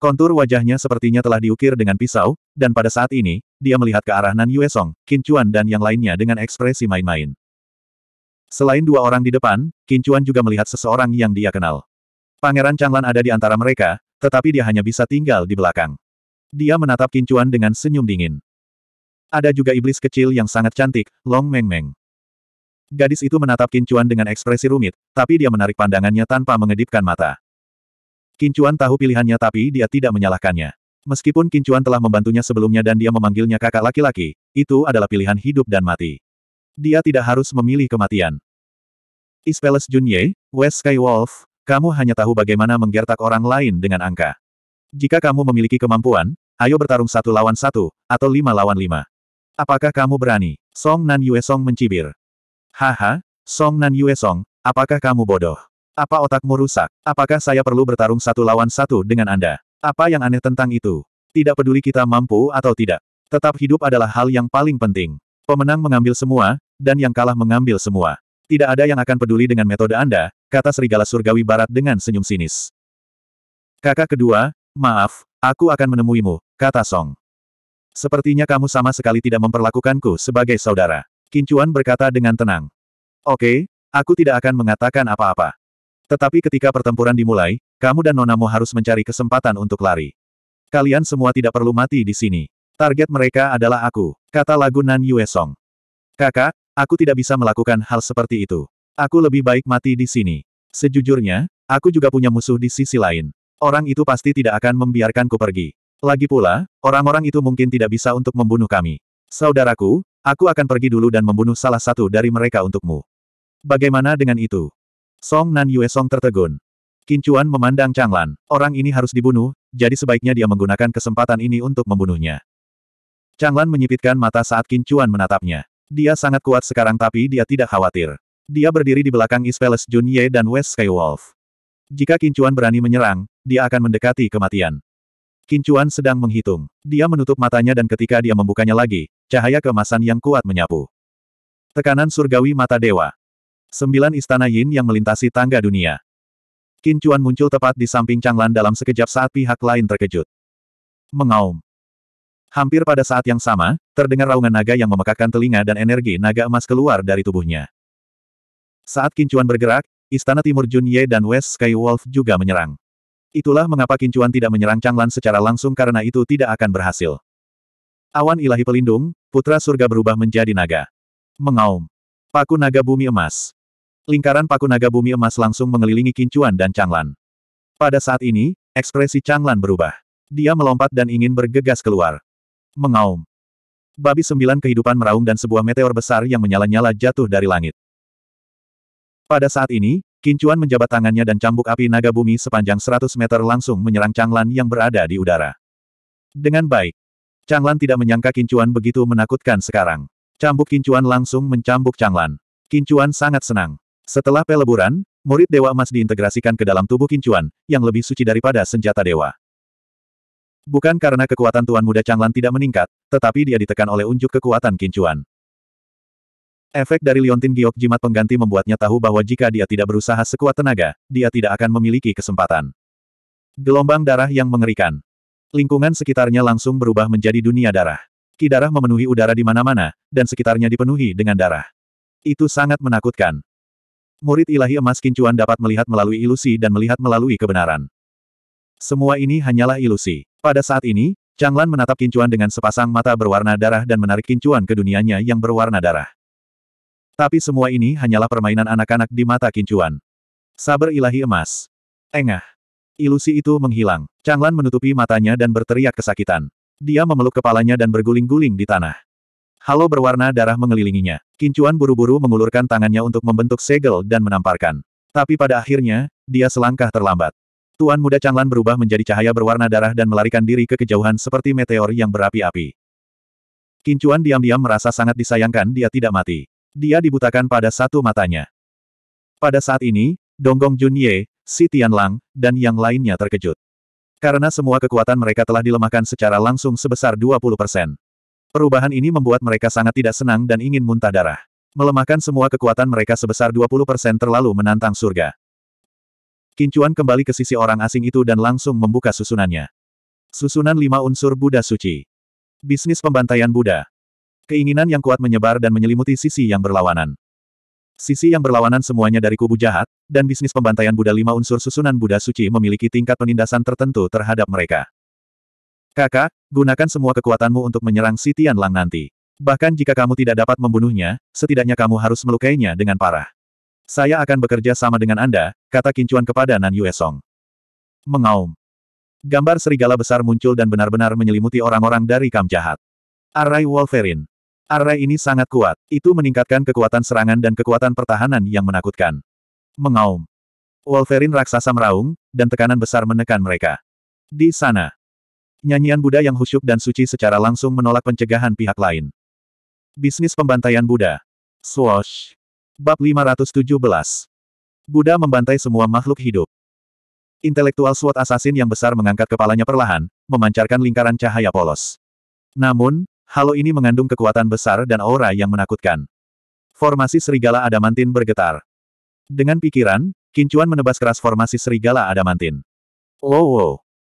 Kontur wajahnya sepertinya telah diukir dengan pisau, dan pada saat ini, dia melihat ke arah Nan Yuesong, Qin Chuan dan yang lainnya dengan ekspresi main-main. Selain dua orang di depan, Qin Chuan juga melihat seseorang yang dia kenal. Pangeran Changlan ada di antara mereka, tetapi dia hanya bisa tinggal di belakang. Dia menatap Qin Chuan dengan senyum dingin. Ada juga iblis kecil yang sangat cantik, Long Meng Meng. Gadis itu menatap Kincuan dengan ekspresi rumit, tapi dia menarik pandangannya tanpa mengedipkan mata. Kincuan tahu pilihannya tapi dia tidak menyalahkannya. Meskipun Kincuan telah membantunya sebelumnya dan dia memanggilnya kakak laki-laki, itu adalah pilihan hidup dan mati. Dia tidak harus memilih kematian. Ispeles Junye, West Sky Wolf, kamu hanya tahu bagaimana menggertak orang lain dengan angka. Jika kamu memiliki kemampuan, ayo bertarung satu lawan satu, atau lima lawan lima. Apakah kamu berani? Song Nan Yue Song mencibir. Haha, Song Nan Yue Song, apakah kamu bodoh? Apa otakmu rusak? Apakah saya perlu bertarung satu lawan satu dengan Anda? Apa yang aneh tentang itu? Tidak peduli kita mampu atau tidak. Tetap hidup adalah hal yang paling penting. Pemenang mengambil semua, dan yang kalah mengambil semua. Tidak ada yang akan peduli dengan metode Anda, kata Serigala Surgawi Barat dengan senyum sinis. Kakak kedua, maaf, aku akan menemuimu, kata Song. Sepertinya kamu sama sekali tidak memperlakukanku sebagai saudara. Kincuan berkata dengan tenang. Oke, aku tidak akan mengatakan apa-apa. Tetapi ketika pertempuran dimulai, kamu dan nonamu harus mencari kesempatan untuk lari. Kalian semua tidak perlu mati di sini. Target mereka adalah aku, kata lagu Nan Yue Song. Kakak, aku tidak bisa melakukan hal seperti itu. Aku lebih baik mati di sini. Sejujurnya, aku juga punya musuh di sisi lain. Orang itu pasti tidak akan membiarkanku pergi. Lagi pula, orang-orang itu mungkin tidak bisa untuk membunuh kami. Saudaraku, aku akan pergi dulu dan membunuh salah satu dari mereka untukmu. Bagaimana dengan itu? Song Nan Yue Song tertegun. Kincuan memandang Changlan. Orang ini harus dibunuh, jadi sebaiknya dia menggunakan kesempatan ini untuk membunuhnya. Changlan menyipitkan mata saat Kincuan menatapnya. Dia sangat kuat sekarang tapi dia tidak khawatir. Dia berdiri di belakang East Palace Jun Ye dan West Skywolf. Jika Kincuan berani menyerang, dia akan mendekati kematian. Kincuan sedang menghitung. Dia menutup matanya dan ketika dia membukanya lagi, cahaya kemasan yang kuat menyapu. Tekanan surgawi mata dewa. Sembilan istana Yin yang melintasi tangga dunia. Kincuan muncul tepat di samping Changlan dalam sekejap saat pihak lain terkejut. Mengaum. Hampir pada saat yang sama, terdengar raungan naga yang memekakkan telinga dan energi naga emas keluar dari tubuhnya. Saat Kincuan bergerak, istana timur Junye dan West Sky Wolf juga menyerang. Itulah mengapa Kincuan tidak menyerang Changlan secara langsung karena itu tidak akan berhasil. Awan ilahi pelindung, putra surga berubah menjadi naga. Mengaum. Paku naga bumi emas. Lingkaran paku naga bumi emas langsung mengelilingi Kincuan dan Changlan. Pada saat ini, ekspresi Changlan berubah. Dia melompat dan ingin bergegas keluar. Mengaum. Babi sembilan kehidupan meraung dan sebuah meteor besar yang menyala-nyala jatuh dari langit. Pada saat ini, Kincuan menjabat tangannya dan cambuk api naga bumi sepanjang 100 meter langsung menyerang Changlan yang berada di udara. Dengan baik. Changlan tidak menyangka Kincuan begitu menakutkan sekarang. Cambuk Kincuan langsung mencambuk Changlan. Kincuan sangat senang. Setelah peleburan, murid Dewa Emas diintegrasikan ke dalam tubuh Kincuan, yang lebih suci daripada senjata dewa. Bukan karena kekuatan Tuan Muda Changlan tidak meningkat, tetapi dia ditekan oleh unjuk kekuatan Kincuan. Efek dari liontin giok jimat pengganti membuatnya tahu bahwa jika dia tidak berusaha sekuat tenaga, dia tidak akan memiliki kesempatan. Gelombang darah yang mengerikan. Lingkungan sekitarnya langsung berubah menjadi dunia darah. Ki darah memenuhi udara di mana-mana, dan sekitarnya dipenuhi dengan darah. Itu sangat menakutkan. Murid ilahi emas kincuan dapat melihat melalui ilusi dan melihat melalui kebenaran. Semua ini hanyalah ilusi. Pada saat ini, Changlan menatap kincuan dengan sepasang mata berwarna darah dan menarik kincuan ke dunianya yang berwarna darah. Tapi semua ini hanyalah permainan anak-anak di mata kincuan. Saber ilahi emas. Engah. Ilusi itu menghilang. Changlan menutupi matanya dan berteriak kesakitan. Dia memeluk kepalanya dan berguling-guling di tanah. Halo berwarna darah mengelilinginya. Kincuan buru-buru mengulurkan tangannya untuk membentuk segel dan menamparkan. Tapi pada akhirnya, dia selangkah terlambat. Tuan muda Changlan berubah menjadi cahaya berwarna darah dan melarikan diri ke kejauhan seperti meteor yang berapi-api. Kincuan diam-diam merasa sangat disayangkan dia tidak mati. Dia dibutakan pada satu matanya. Pada saat ini, Donggong Junye, Si Tianlang, dan yang lainnya terkejut. Karena semua kekuatan mereka telah dilemahkan secara langsung sebesar 20%. Perubahan ini membuat mereka sangat tidak senang dan ingin muntah darah. Melemahkan semua kekuatan mereka sebesar 20% terlalu menantang surga. Kincuan kembali ke sisi orang asing itu dan langsung membuka susunannya. Susunan lima unsur Buddha Suci. Bisnis pembantaian Buddha. Keinginan yang kuat menyebar dan menyelimuti sisi yang berlawanan. Sisi yang berlawanan semuanya dari kubu jahat, dan bisnis pembantaian Buddha lima unsur susunan Buddha suci memiliki tingkat penindasan tertentu terhadap mereka. Kakak, gunakan semua kekuatanmu untuk menyerang si Tian Lang nanti. Bahkan jika kamu tidak dapat membunuhnya, setidaknya kamu harus melukainya dengan parah. Saya akan bekerja sama dengan Anda, kata Kincuan kepada Nan Yuesong. Mengaum. Gambar serigala besar muncul dan benar-benar menyelimuti orang-orang dari kam jahat. Arai Wolverine. Array ini sangat kuat. Itu meningkatkan kekuatan serangan dan kekuatan pertahanan yang menakutkan. Mengaum. Wolverine raksasa meraung, dan tekanan besar menekan mereka. Di sana. Nyanyian Buddha yang husyuk dan suci secara langsung menolak pencegahan pihak lain. Bisnis pembantaian Buddha. Swash. Bab 517. Buddha membantai semua makhluk hidup. Intelektual SWAT asasin yang besar mengangkat kepalanya perlahan, memancarkan lingkaran cahaya polos. Namun, Halo ini mengandung kekuatan besar dan aura yang menakutkan. Formasi serigala adamantin bergetar. Dengan pikiran, Kincuan menebas keras formasi serigala adamantin. Wow, wow.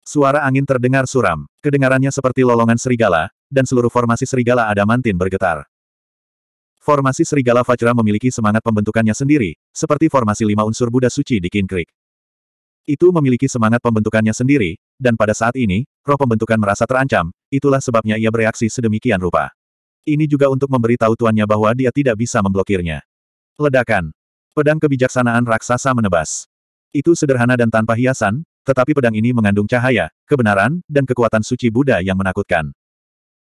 Suara angin terdengar suram, kedengarannya seperti lolongan serigala, dan seluruh formasi serigala adamantin bergetar. Formasi serigala Fajra memiliki semangat pembentukannya sendiri, seperti formasi lima unsur Buddha suci di King Creek. Itu memiliki semangat pembentukannya sendiri, dan pada saat ini, roh pembentukan merasa terancam, itulah sebabnya ia bereaksi sedemikian rupa. Ini juga untuk memberitahu tuannya bahwa dia tidak bisa memblokirnya. Ledakan. Pedang kebijaksanaan raksasa menebas. Itu sederhana dan tanpa hiasan, tetapi pedang ini mengandung cahaya, kebenaran, dan kekuatan suci Buddha yang menakutkan.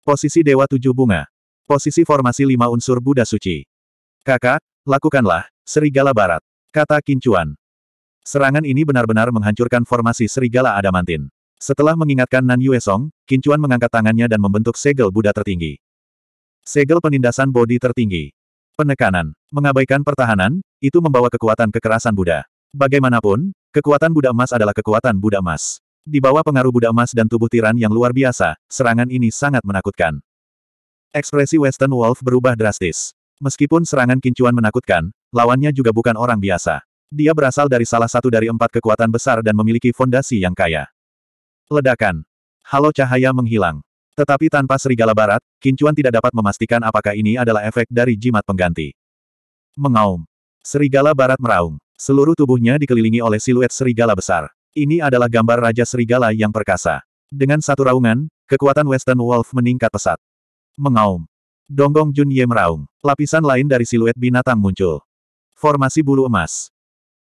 Posisi Dewa Tujuh Bunga. Posisi formasi lima unsur Buddha suci. Kakak, lakukanlah, Serigala Barat. Kata Kincuan. Serangan ini benar-benar menghancurkan formasi Serigala Adamantin. Setelah mengingatkan Nan Yuesong, Song, Kincuan mengangkat tangannya dan membentuk segel Buddha tertinggi. Segel penindasan bodi tertinggi. Penekanan. Mengabaikan pertahanan, itu membawa kekuatan kekerasan Buddha. Bagaimanapun, kekuatan Buddha emas adalah kekuatan Buddha emas. Di bawah pengaruh Buddha emas dan tubuh tiran yang luar biasa, serangan ini sangat menakutkan. Ekspresi Western Wolf berubah drastis. Meskipun serangan kincuan menakutkan, lawannya juga bukan orang biasa. Dia berasal dari salah satu dari empat kekuatan besar dan memiliki fondasi yang kaya. Ledakan. Halo cahaya menghilang. Tetapi tanpa serigala barat, Kincuan tidak dapat memastikan apakah ini adalah efek dari jimat pengganti. Mengaum. Serigala barat meraung. Seluruh tubuhnya dikelilingi oleh siluet serigala besar. Ini adalah gambar Raja Serigala yang perkasa. Dengan satu raungan, kekuatan Western Wolf meningkat pesat. Mengaum. Donggong Jun Ye meraung. Lapisan lain dari siluet binatang muncul. Formasi bulu emas.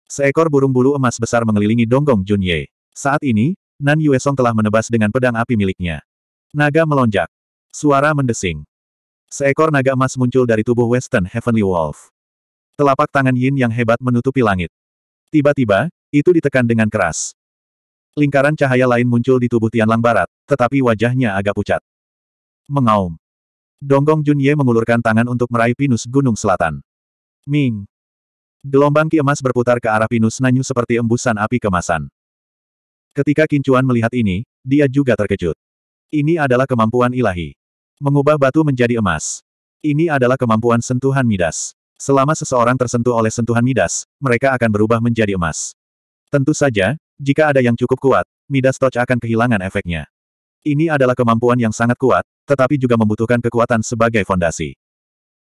Seekor burung bulu emas besar mengelilingi Donggong Jun Ye. Saat ini, Nan Yuesong telah menebas dengan pedang api miliknya. Naga melonjak. Suara mendesing. Seekor naga emas muncul dari tubuh Western Heavenly Wolf. Telapak tangan Yin yang hebat menutupi langit. Tiba-tiba, itu ditekan dengan keras. Lingkaran cahaya lain muncul di tubuh Tianlang Barat, tetapi wajahnya agak pucat. Mengaum. Donggong Junye mengulurkan tangan untuk meraih pinus Gunung Selatan. Ming. Gelombang ki emas berputar ke arah pinus Nanyu seperti embusan api kemasan. Ketika Kincuan melihat ini, dia juga terkejut. Ini adalah kemampuan ilahi. Mengubah batu menjadi emas. Ini adalah kemampuan sentuhan Midas. Selama seseorang tersentuh oleh sentuhan Midas, mereka akan berubah menjadi emas. Tentu saja, jika ada yang cukup kuat, Midas Touch akan kehilangan efeknya. Ini adalah kemampuan yang sangat kuat, tetapi juga membutuhkan kekuatan sebagai fondasi.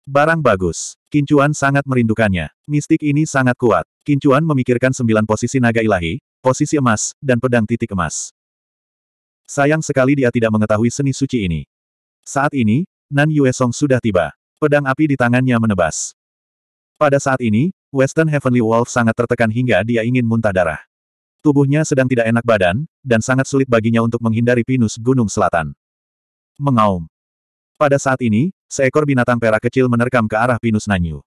Barang bagus. Kincuan sangat merindukannya. Mistik ini sangat kuat. Kincuan memikirkan sembilan posisi naga ilahi, posisi emas, dan pedang titik emas. Sayang sekali dia tidak mengetahui seni suci ini. Saat ini, Nan Song sudah tiba. Pedang api di tangannya menebas. Pada saat ini, Western Heavenly Wolf sangat tertekan hingga dia ingin muntah darah. Tubuhnya sedang tidak enak badan, dan sangat sulit baginya untuk menghindari pinus Gunung Selatan. Mengaum. Pada saat ini, seekor binatang perak kecil menerkam ke arah pinus Nanyu.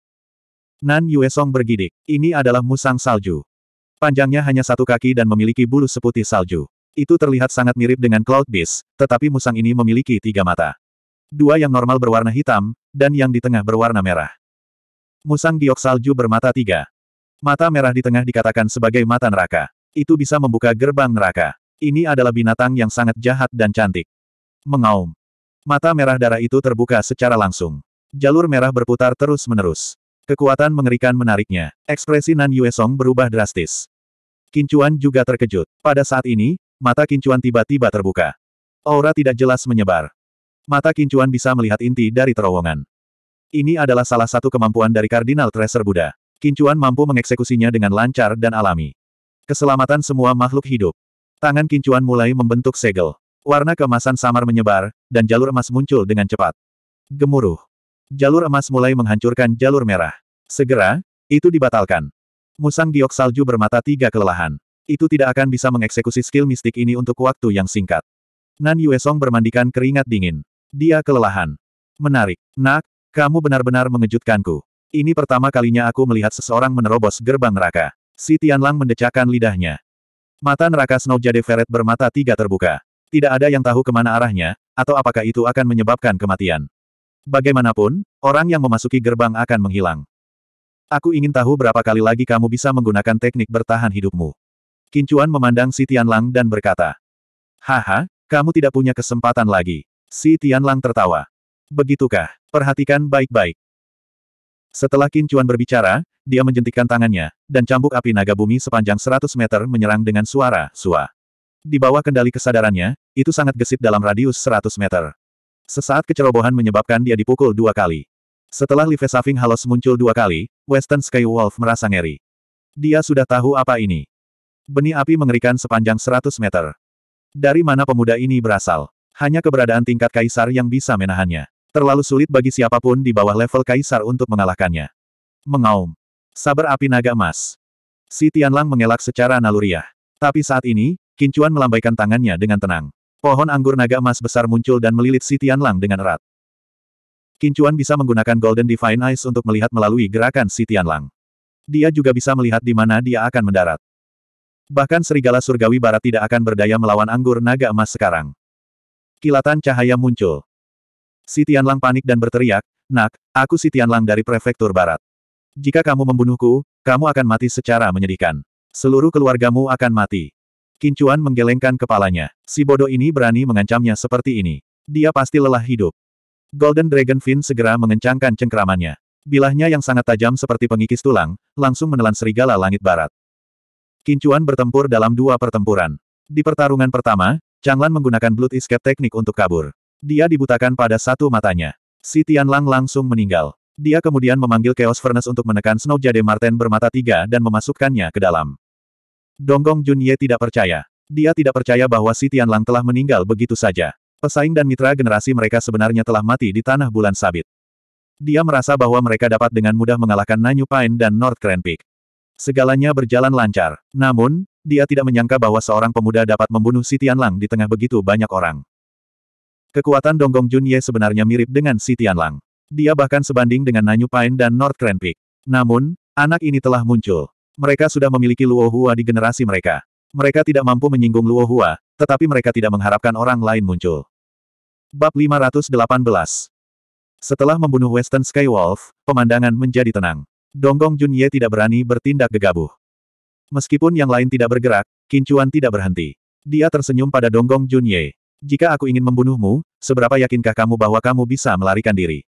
Nan Song bergidik. Ini adalah musang salju. Panjangnya hanya satu kaki dan memiliki bulu seputih salju. Itu terlihat sangat mirip dengan Cloud Beast, tetapi musang ini memiliki tiga mata. Dua yang normal berwarna hitam, dan yang di tengah berwarna merah. Musang giok salju bermata tiga. Mata merah di tengah dikatakan sebagai mata neraka. Itu bisa membuka gerbang neraka. Ini adalah binatang yang sangat jahat dan cantik. Mengaum. Mata merah darah itu terbuka secara langsung. Jalur merah berputar terus-menerus. Kekuatan mengerikan menariknya. Ekspresi Nan Yuesong berubah drastis. Kincuan juga terkejut. Pada saat ini, mata Kincuan tiba-tiba terbuka. Aura tidak jelas menyebar. Mata Kincuan bisa melihat inti dari terowongan. Ini adalah salah satu kemampuan dari Kardinal Tracer Buddha. Kincuan mampu mengeksekusinya dengan lancar dan alami. Keselamatan semua makhluk hidup. Tangan Kincuan mulai membentuk segel. Warna kemasan samar menyebar, dan jalur emas muncul dengan cepat. Gemuruh. Jalur emas mulai menghancurkan jalur merah. Segera, itu dibatalkan. Musang giok salju bermata tiga kelelahan. Itu tidak akan bisa mengeksekusi skill mistik ini untuk waktu yang singkat. Nan Yuesong bermandikan keringat dingin. Dia kelelahan. Menarik. Nak, kamu benar-benar mengejutkanku. Ini pertama kalinya aku melihat seseorang menerobos gerbang neraka. Si Tianlang mendecakkan lidahnya. Mata neraka Snow Jade Ferret bermata tiga terbuka. Tidak ada yang tahu kemana arahnya, atau apakah itu akan menyebabkan kematian. Bagaimanapun, orang yang memasuki gerbang akan menghilang. Aku ingin tahu berapa kali lagi kamu bisa menggunakan teknik bertahan hidupmu. Kincuan memandang si Tianlang dan berkata. Haha, kamu tidak punya kesempatan lagi. Si Tianlang tertawa. Begitukah? Perhatikan baik-baik. Setelah Kincuan berbicara, dia menjentikkan tangannya, dan cambuk api naga bumi sepanjang 100 meter menyerang dengan suara, sua. Di bawah kendali kesadarannya, itu sangat gesit dalam radius 100 meter. Sesaat kecerobohan menyebabkan dia dipukul dua kali. Setelah Live Saving Halos muncul dua kali, Western Sky Wolf merasa ngeri. Dia sudah tahu apa ini. Benih api mengerikan sepanjang 100 meter. Dari mana pemuda ini berasal? Hanya keberadaan tingkat kaisar yang bisa menahannya. Terlalu sulit bagi siapapun di bawah level kaisar untuk mengalahkannya. Mengaum. Sabar api naga emas. Si Tianlang mengelak secara naluriah. Tapi saat ini, Kincuan melambaikan tangannya dengan tenang. Pohon anggur naga emas besar muncul dan melilit si Tianlang dengan erat. Kincuan bisa menggunakan Golden Divine Eyes untuk melihat melalui gerakan si Tianlang. Dia juga bisa melihat di mana dia akan mendarat. Bahkan serigala surgawi barat tidak akan berdaya melawan anggur naga emas sekarang. Kilatan cahaya muncul. Si Tianlang panik dan berteriak, Nak, aku si Tianlang dari prefektur barat. Jika kamu membunuhku, kamu akan mati secara menyedihkan. Seluruh keluargamu akan mati. Kincuan menggelengkan kepalanya. Si bodoh ini berani mengancamnya seperti ini. Dia pasti lelah hidup. Golden Dragon Fin segera mengencangkan cengkeramannya. Bilahnya yang sangat tajam seperti pengikis tulang, langsung menelan serigala langit barat. Kincuan bertempur dalam dua pertempuran. Di pertarungan pertama, Changlan menggunakan Blood Escape teknik untuk kabur. Dia dibutakan pada satu matanya. Si Lang langsung meninggal. Dia kemudian memanggil Chaos Furnace untuk menekan Snow Jade Martin bermata tiga dan memasukkannya ke dalam. Donggong Junye tidak percaya. Dia tidak percaya bahwa Si Lang telah meninggal begitu saja. Pesaing dan mitra generasi mereka sebenarnya telah mati di tanah bulan sabit. Dia merasa bahwa mereka dapat dengan mudah mengalahkan Nanyu Pine dan North Grand Peak. Segalanya berjalan lancar. Namun, dia tidak menyangka bahwa seorang pemuda dapat membunuh Si Tianlang di tengah begitu banyak orang. Kekuatan Donggong Junye sebenarnya mirip dengan Si Tianlang. Dia bahkan sebanding dengan Nanyu Pine dan North Grand Peak. Namun, anak ini telah muncul. Mereka sudah memiliki Luo Hua di generasi mereka. Mereka tidak mampu menyinggung Luo Hua, tetapi mereka tidak mengharapkan orang lain muncul. Bab 518 Setelah membunuh Western Skywolf, pemandangan menjadi tenang. Donggong Junye tidak berani bertindak gegabah. Meskipun yang lain tidak bergerak, Kincuan tidak berhenti. Dia tersenyum pada Donggong Junye. Jika aku ingin membunuhmu, seberapa yakinkah kamu bahwa kamu bisa melarikan diri?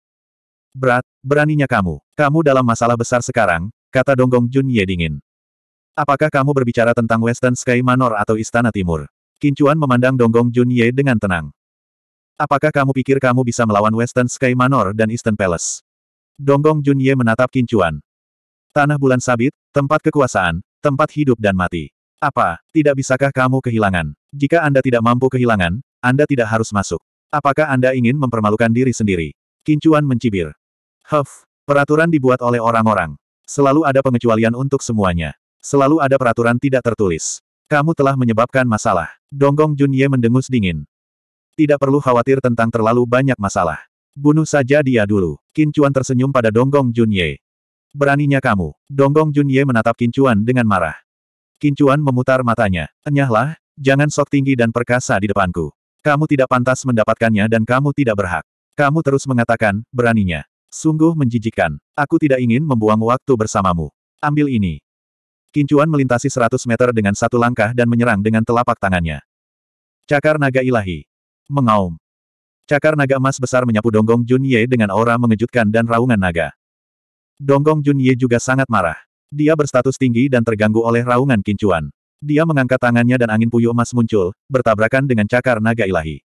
Berat, beraninya kamu. Kamu dalam masalah besar sekarang, kata Donggong Junye dingin. Apakah kamu berbicara tentang Western Sky Manor atau Istana Timur? Kincuan memandang Donggong Junye dengan tenang. Apakah kamu pikir kamu bisa melawan Western Sky Manor dan Eastern Palace? Donggong Junye menatap Kincuan. Tanah bulan sabit, tempat kekuasaan, tempat hidup dan mati. Apa, tidak bisakah kamu kehilangan? Jika Anda tidak mampu kehilangan, Anda tidak harus masuk. Apakah Anda ingin mempermalukan diri sendiri? Kincuan mencibir. Huff, peraturan dibuat oleh orang-orang. Selalu ada pengecualian untuk semuanya. Selalu ada peraturan tidak tertulis. Kamu telah menyebabkan masalah. Donggong Junye mendengus dingin. Tidak perlu khawatir tentang terlalu banyak masalah. Bunuh saja dia dulu. Kincuan tersenyum pada Donggong Junye. Beraninya kamu. Donggong Junye menatap Kincuan dengan marah. Kincuan memutar matanya. Enyahlah, jangan sok tinggi dan perkasa di depanku. Kamu tidak pantas mendapatkannya dan kamu tidak berhak. Kamu terus mengatakan, beraninya. Sungguh menjijikkan. Aku tidak ingin membuang waktu bersamamu. Ambil ini. Kincuan melintasi 100 meter dengan satu langkah dan menyerang dengan telapak tangannya. Cakar naga ilahi. Mengaum. Cakar naga emas besar menyapu Donggong Junye dengan aura mengejutkan dan raungan naga. Donggong Junye juga sangat marah. Dia berstatus tinggi dan terganggu oleh raungan kincuan. Dia mengangkat tangannya dan angin puyuh emas muncul, bertabrakan dengan cakar naga ilahi.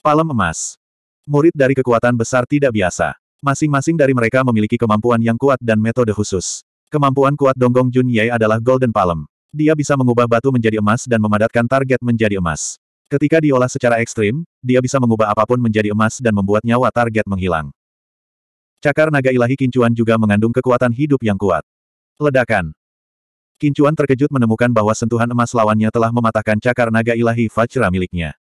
Palem emas. Murid dari kekuatan besar tidak biasa. Masing-masing dari mereka memiliki kemampuan yang kuat dan metode khusus. Kemampuan kuat Donggong Junye adalah Golden Palm. Dia bisa mengubah batu menjadi emas dan memadatkan target menjadi emas. Ketika diolah secara ekstrim, dia bisa mengubah apapun menjadi emas dan membuat nyawa target menghilang. Cakar naga ilahi kincuan juga mengandung kekuatan hidup yang kuat. Ledakan. Kincuan terkejut menemukan bahwa sentuhan emas lawannya telah mematahkan cakar naga ilahi Fajra miliknya.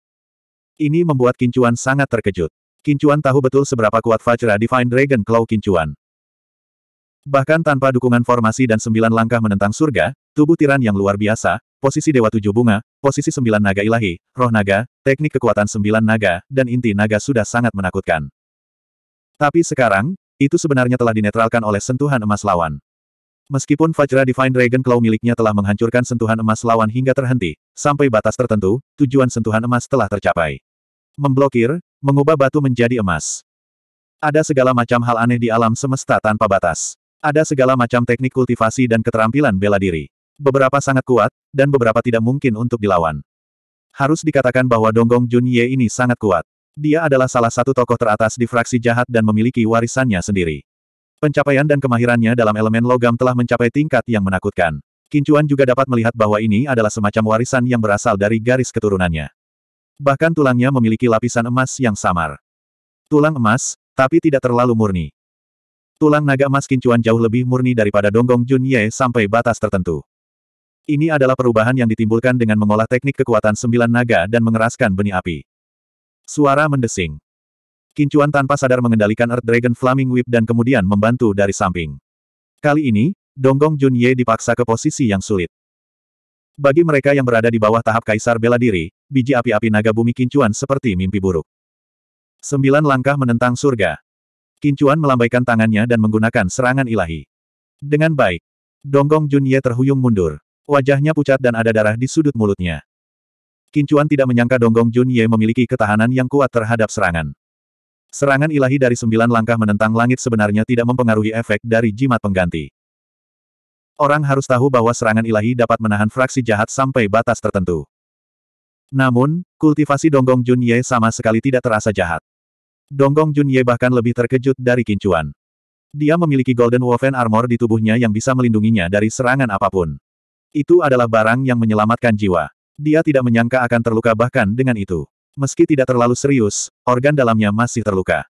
Ini membuat Kincuan sangat terkejut. Kincuan tahu betul seberapa kuat Fajra Divine Dragon Claw Kincuan. Bahkan tanpa dukungan formasi dan sembilan langkah menentang surga, tubuh tiran yang luar biasa, posisi Dewa Tujuh Bunga, posisi Sembilan Naga Ilahi, Roh Naga, teknik kekuatan Sembilan Naga, dan inti naga sudah sangat menakutkan. Tapi sekarang, itu sebenarnya telah dinetralkan oleh sentuhan emas lawan. Meskipun Fajra Divine Dragon Claw miliknya telah menghancurkan sentuhan emas lawan hingga terhenti, sampai batas tertentu, tujuan sentuhan emas telah tercapai. Memblokir, mengubah batu menjadi emas. Ada segala macam hal aneh di alam semesta tanpa batas. Ada segala macam teknik kultivasi dan keterampilan bela diri. Beberapa sangat kuat, dan beberapa tidak mungkin untuk dilawan. Harus dikatakan bahwa Donggong Junye ini sangat kuat. Dia adalah salah satu tokoh teratas di fraksi jahat dan memiliki warisannya sendiri. Pencapaian dan kemahirannya dalam elemen logam telah mencapai tingkat yang menakutkan. Kincuan juga dapat melihat bahwa ini adalah semacam warisan yang berasal dari garis keturunannya. Bahkan tulangnya memiliki lapisan emas yang samar. Tulang emas, tapi tidak terlalu murni. Tulang naga emas kincuan jauh lebih murni daripada donggong Junye sampai batas tertentu. Ini adalah perubahan yang ditimbulkan dengan mengolah teknik kekuatan sembilan naga dan mengeraskan benih api. Suara mendesing. Kincuan tanpa sadar mengendalikan Earth Dragon Flaming Whip dan kemudian membantu dari samping. Kali ini, Donggong Junye dipaksa ke posisi yang sulit. Bagi mereka yang berada di bawah tahap kaisar bela diri, biji api-api naga bumi Kincuan seperti mimpi buruk. Sembilan langkah menentang surga. Kincuan melambaikan tangannya dan menggunakan serangan ilahi. Dengan baik, Donggong Junye terhuyung mundur. Wajahnya pucat dan ada darah di sudut mulutnya. Kincuan tidak menyangka Donggong Jun Ye memiliki ketahanan yang kuat terhadap serangan. Serangan ilahi dari sembilan langkah menentang langit sebenarnya tidak mempengaruhi efek dari jimat pengganti. Orang harus tahu bahwa serangan ilahi dapat menahan fraksi jahat sampai batas tertentu. Namun, kultivasi Donggong Jun Ye sama sekali tidak terasa jahat. Donggong Jun Ye bahkan lebih terkejut dari Kincuan. Dia memiliki Golden Woven Armor di tubuhnya yang bisa melindunginya dari serangan apapun. Itu adalah barang yang menyelamatkan jiwa. Dia tidak menyangka akan terluka bahkan dengan itu. Meski tidak terlalu serius, organ dalamnya masih terluka.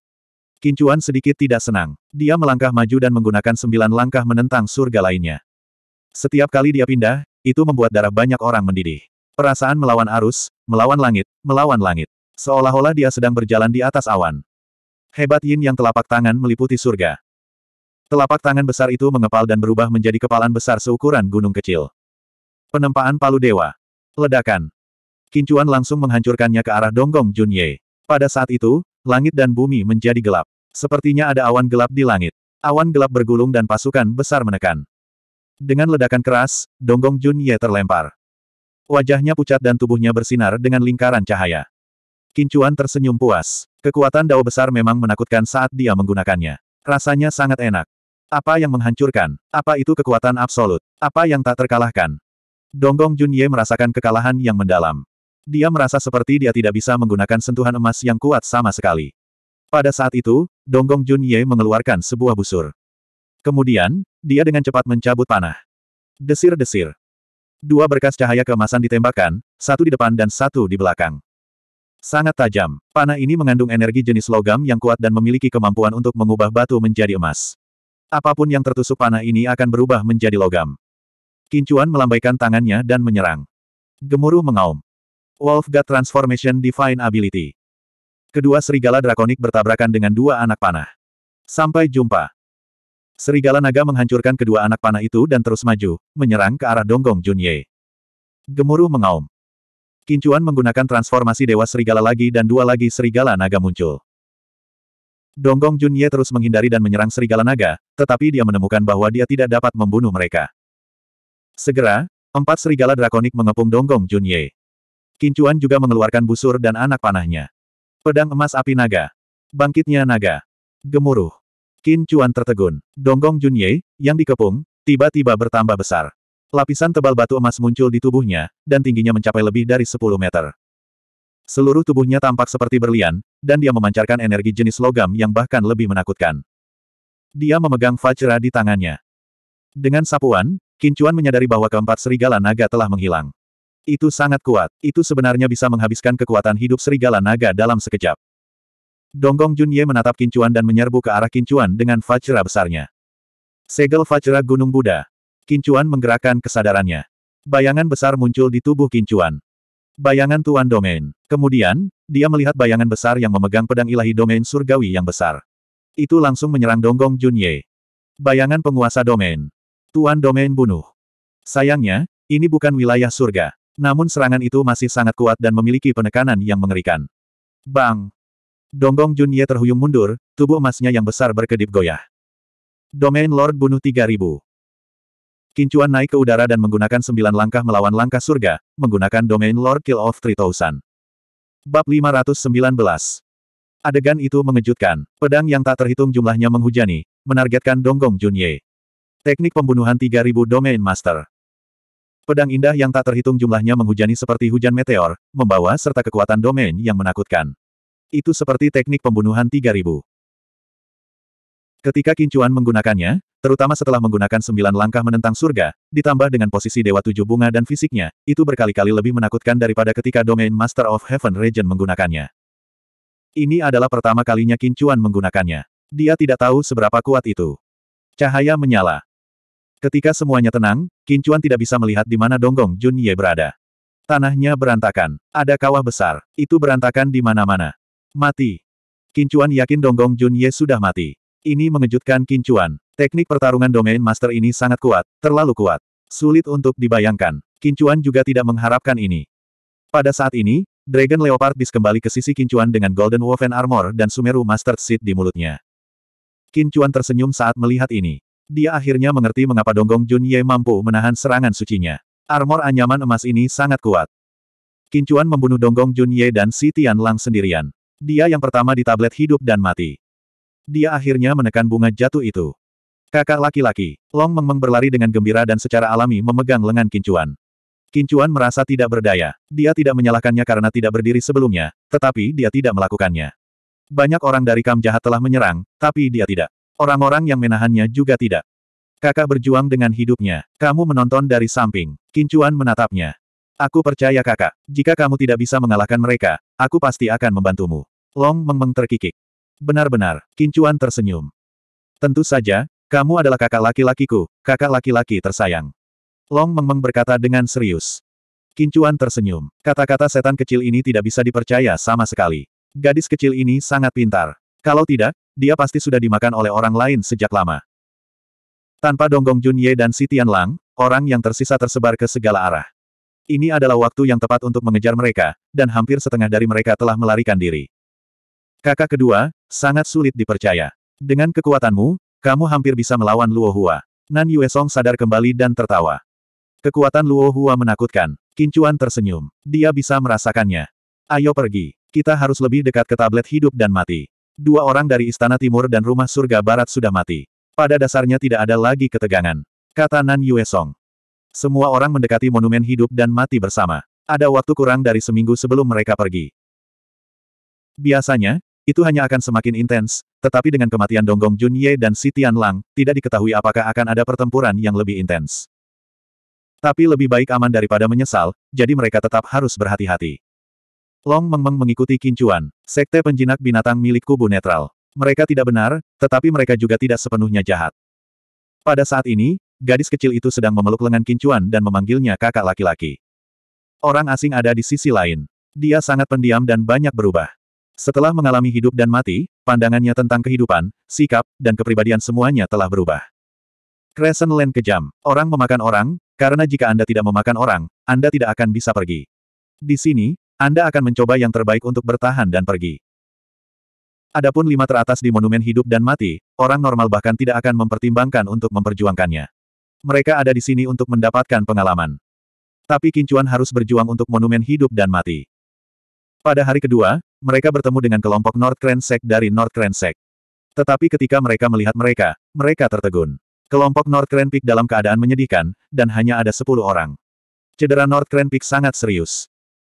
Kincuan sedikit tidak senang. Dia melangkah maju dan menggunakan sembilan langkah menentang surga lainnya. Setiap kali dia pindah, itu membuat darah banyak orang mendidih. Perasaan melawan arus, melawan langit, melawan langit. Seolah-olah dia sedang berjalan di atas awan. Hebat Yin yang telapak tangan meliputi surga. Telapak tangan besar itu mengepal dan berubah menjadi kepalan besar seukuran gunung kecil. Penempaan palu dewa. Ledakan. Kincuan langsung menghancurkannya ke arah Donggong Junye. Pada saat itu, langit dan bumi menjadi gelap. Sepertinya ada awan gelap di langit. Awan gelap bergulung dan pasukan besar menekan. Dengan ledakan keras, Donggong Junye terlempar. Wajahnya pucat dan tubuhnya bersinar dengan lingkaran cahaya. Kincuan tersenyum puas. Kekuatan dao besar memang menakutkan saat dia menggunakannya. Rasanya sangat enak. Apa yang menghancurkan? Apa itu kekuatan absolut? Apa yang tak terkalahkan? Donggong Junye merasakan kekalahan yang mendalam. Dia merasa seperti dia tidak bisa menggunakan sentuhan emas yang kuat sama sekali. Pada saat itu, Donggong Junye mengeluarkan sebuah busur. Kemudian, dia dengan cepat mencabut panah. Desir-desir. Dua berkas cahaya keemasan ditembakkan, satu di depan dan satu di belakang. Sangat tajam, panah ini mengandung energi jenis logam yang kuat dan memiliki kemampuan untuk mengubah batu menjadi emas. Apapun yang tertusuk panah ini akan berubah menjadi logam. Kincuan melambaikan tangannya dan menyerang. Gemuruh mengaum. Wolf God Transformation Divine Ability. Kedua serigala drakonik bertabrakan dengan dua anak panah. Sampai jumpa. Serigala naga menghancurkan kedua anak panah itu dan terus maju, menyerang ke arah Donggong Junye. Gemuruh mengaum. Kincuan menggunakan transformasi dewa serigala lagi dan dua lagi serigala naga muncul. Donggong Junye terus menghindari dan menyerang serigala naga, tetapi dia menemukan bahwa dia tidak dapat membunuh mereka. Segera, empat serigala drakonik mengepung Donggong Junye. Kincuan juga mengeluarkan busur dan anak panahnya. Pedang emas api naga. Bangkitnya naga. Gemuruh. Kincuan tertegun. Donggong Junye, yang dikepung, tiba-tiba bertambah besar. Lapisan tebal batu emas muncul di tubuhnya, dan tingginya mencapai lebih dari 10 meter. Seluruh tubuhnya tampak seperti berlian, dan dia memancarkan energi jenis logam yang bahkan lebih menakutkan. Dia memegang Fajra di tangannya. Dengan sapuan, Kincuan menyadari bahwa keempat serigala naga telah menghilang. Itu sangat kuat. Itu sebenarnya bisa menghabiskan kekuatan hidup serigala naga dalam sekejap. Donggong Junye menatap Kincuan dan menyerbu ke arah Kincuan dengan Vajra besarnya. Segel Vajra Gunung Buddha. Kincuan menggerakkan kesadarannya. Bayangan besar muncul di tubuh Kincuan. Bayangan Tuan Domain. Kemudian, dia melihat bayangan besar yang memegang pedang ilahi domain surgawi yang besar. Itu langsung menyerang Donggong Junye. Bayangan penguasa domain. Tuan Domain bunuh. Sayangnya, ini bukan wilayah surga. Namun serangan itu masih sangat kuat dan memiliki penekanan yang mengerikan. Bang! Donggong Junye terhuyung mundur, tubuh emasnya yang besar berkedip goyah. Domain Lord bunuh 3000. Kincuan naik ke udara dan menggunakan sembilan langkah melawan langkah surga, menggunakan Domain Lord Kill of 3000. Bab 519 Adegan itu mengejutkan. Pedang yang tak terhitung jumlahnya menghujani, menargetkan Donggong Junye. Teknik pembunuhan 3000 Domain Master. Pedang indah yang tak terhitung jumlahnya menghujani seperti hujan meteor, membawa serta kekuatan domain yang menakutkan. Itu seperti teknik pembunuhan 3000. Ketika Kincuan menggunakannya, terutama setelah menggunakan sembilan langkah menentang surga, ditambah dengan posisi Dewa Tujuh Bunga dan fisiknya, itu berkali-kali lebih menakutkan daripada ketika Domain Master of Heaven Regent menggunakannya. Ini adalah pertama kalinya Kincuan menggunakannya. Dia tidak tahu seberapa kuat itu. Cahaya menyala. Ketika semuanya tenang, Kincuan tidak bisa melihat di mana Donggong Junye berada. Tanahnya berantakan. Ada kawah besar. Itu berantakan di mana-mana. Mati. Kincuan yakin Donggong Junye sudah mati. Ini mengejutkan Kincuan. Teknik pertarungan domain master ini sangat kuat, terlalu kuat. Sulit untuk dibayangkan. Kincuan juga tidak mengharapkan ini. Pada saat ini, Dragon Leopard Beast kembali ke sisi Kincuan dengan Golden Woven Armor dan Sumeru Master Seed di mulutnya. Kincuan tersenyum saat melihat ini. Dia akhirnya mengerti mengapa Donggong Junye mampu menahan serangan sucinya. Armor anyaman emas ini sangat kuat. Kincuan membunuh Donggong Junye dan Si Tianlang sendirian. Dia yang pertama di tablet hidup dan mati. Dia akhirnya menekan bunga jatuh itu. Kakak laki-laki, Long Meng berlari dengan gembira dan secara alami memegang lengan Kincuan. Kincuan merasa tidak berdaya. Dia tidak menyalahkannya karena tidak berdiri sebelumnya, tetapi dia tidak melakukannya. Banyak orang dari kam jahat telah menyerang, tapi dia tidak. Orang-orang yang menahannya juga tidak. Kakak berjuang dengan hidupnya. Kamu menonton dari samping. Kincuan menatapnya. Aku percaya kakak. Jika kamu tidak bisa mengalahkan mereka, aku pasti akan membantumu. Long Meng terkikik. Benar-benar, Kincuan tersenyum. Tentu saja, kamu adalah kakak laki-lakiku, kakak laki-laki tersayang. Long Meng berkata dengan serius. Kincuan tersenyum. Kata-kata setan kecil ini tidak bisa dipercaya sama sekali. Gadis kecil ini sangat pintar. Kalau tidak, dia pasti sudah dimakan oleh orang lain sejak lama. Tanpa Donggong Junye dan Si Lang, orang yang tersisa tersebar ke segala arah. Ini adalah waktu yang tepat untuk mengejar mereka, dan hampir setengah dari mereka telah melarikan diri. Kakak kedua, sangat sulit dipercaya. Dengan kekuatanmu, kamu hampir bisa melawan Luo Hua. Nan Yue Song sadar kembali dan tertawa. Kekuatan Luo Hua menakutkan. Kincuan tersenyum. Dia bisa merasakannya. Ayo pergi. Kita harus lebih dekat ke tablet hidup dan mati. Dua orang dari Istana Timur dan Rumah Surga Barat sudah mati. Pada dasarnya tidak ada lagi ketegangan. Kata Nan Yue Song. Semua orang mendekati monumen hidup dan mati bersama. Ada waktu kurang dari seminggu sebelum mereka pergi. Biasanya, itu hanya akan semakin intens, tetapi dengan kematian Donggong Junye dan Si Lang, tidak diketahui apakah akan ada pertempuran yang lebih intens. Tapi lebih baik aman daripada menyesal, jadi mereka tetap harus berhati-hati. Long Meng Meng mengikuti kincuan, sekte penjinak binatang milik kubu netral. Mereka tidak benar, tetapi mereka juga tidak sepenuhnya jahat. Pada saat ini, gadis kecil itu sedang memeluk lengan kincuan dan memanggilnya kakak laki-laki. Orang asing ada di sisi lain. Dia sangat pendiam dan banyak berubah. Setelah mengalami hidup dan mati, pandangannya tentang kehidupan, sikap, dan kepribadian semuanya telah berubah. Crescent Land kejam. Orang memakan orang, karena jika Anda tidak memakan orang, Anda tidak akan bisa pergi. Di sini, anda akan mencoba yang terbaik untuk bertahan dan pergi. Adapun lima teratas di monumen hidup dan mati, orang normal bahkan tidak akan mempertimbangkan untuk memperjuangkannya. Mereka ada di sini untuk mendapatkan pengalaman. Tapi Kincuan harus berjuang untuk monumen hidup dan mati. Pada hari kedua, mereka bertemu dengan kelompok North Krensek dari North Krensek. Tetapi ketika mereka melihat mereka, mereka tertegun. Kelompok North Kren dalam keadaan menyedihkan, dan hanya ada 10 orang. Cedera North Kren sangat serius.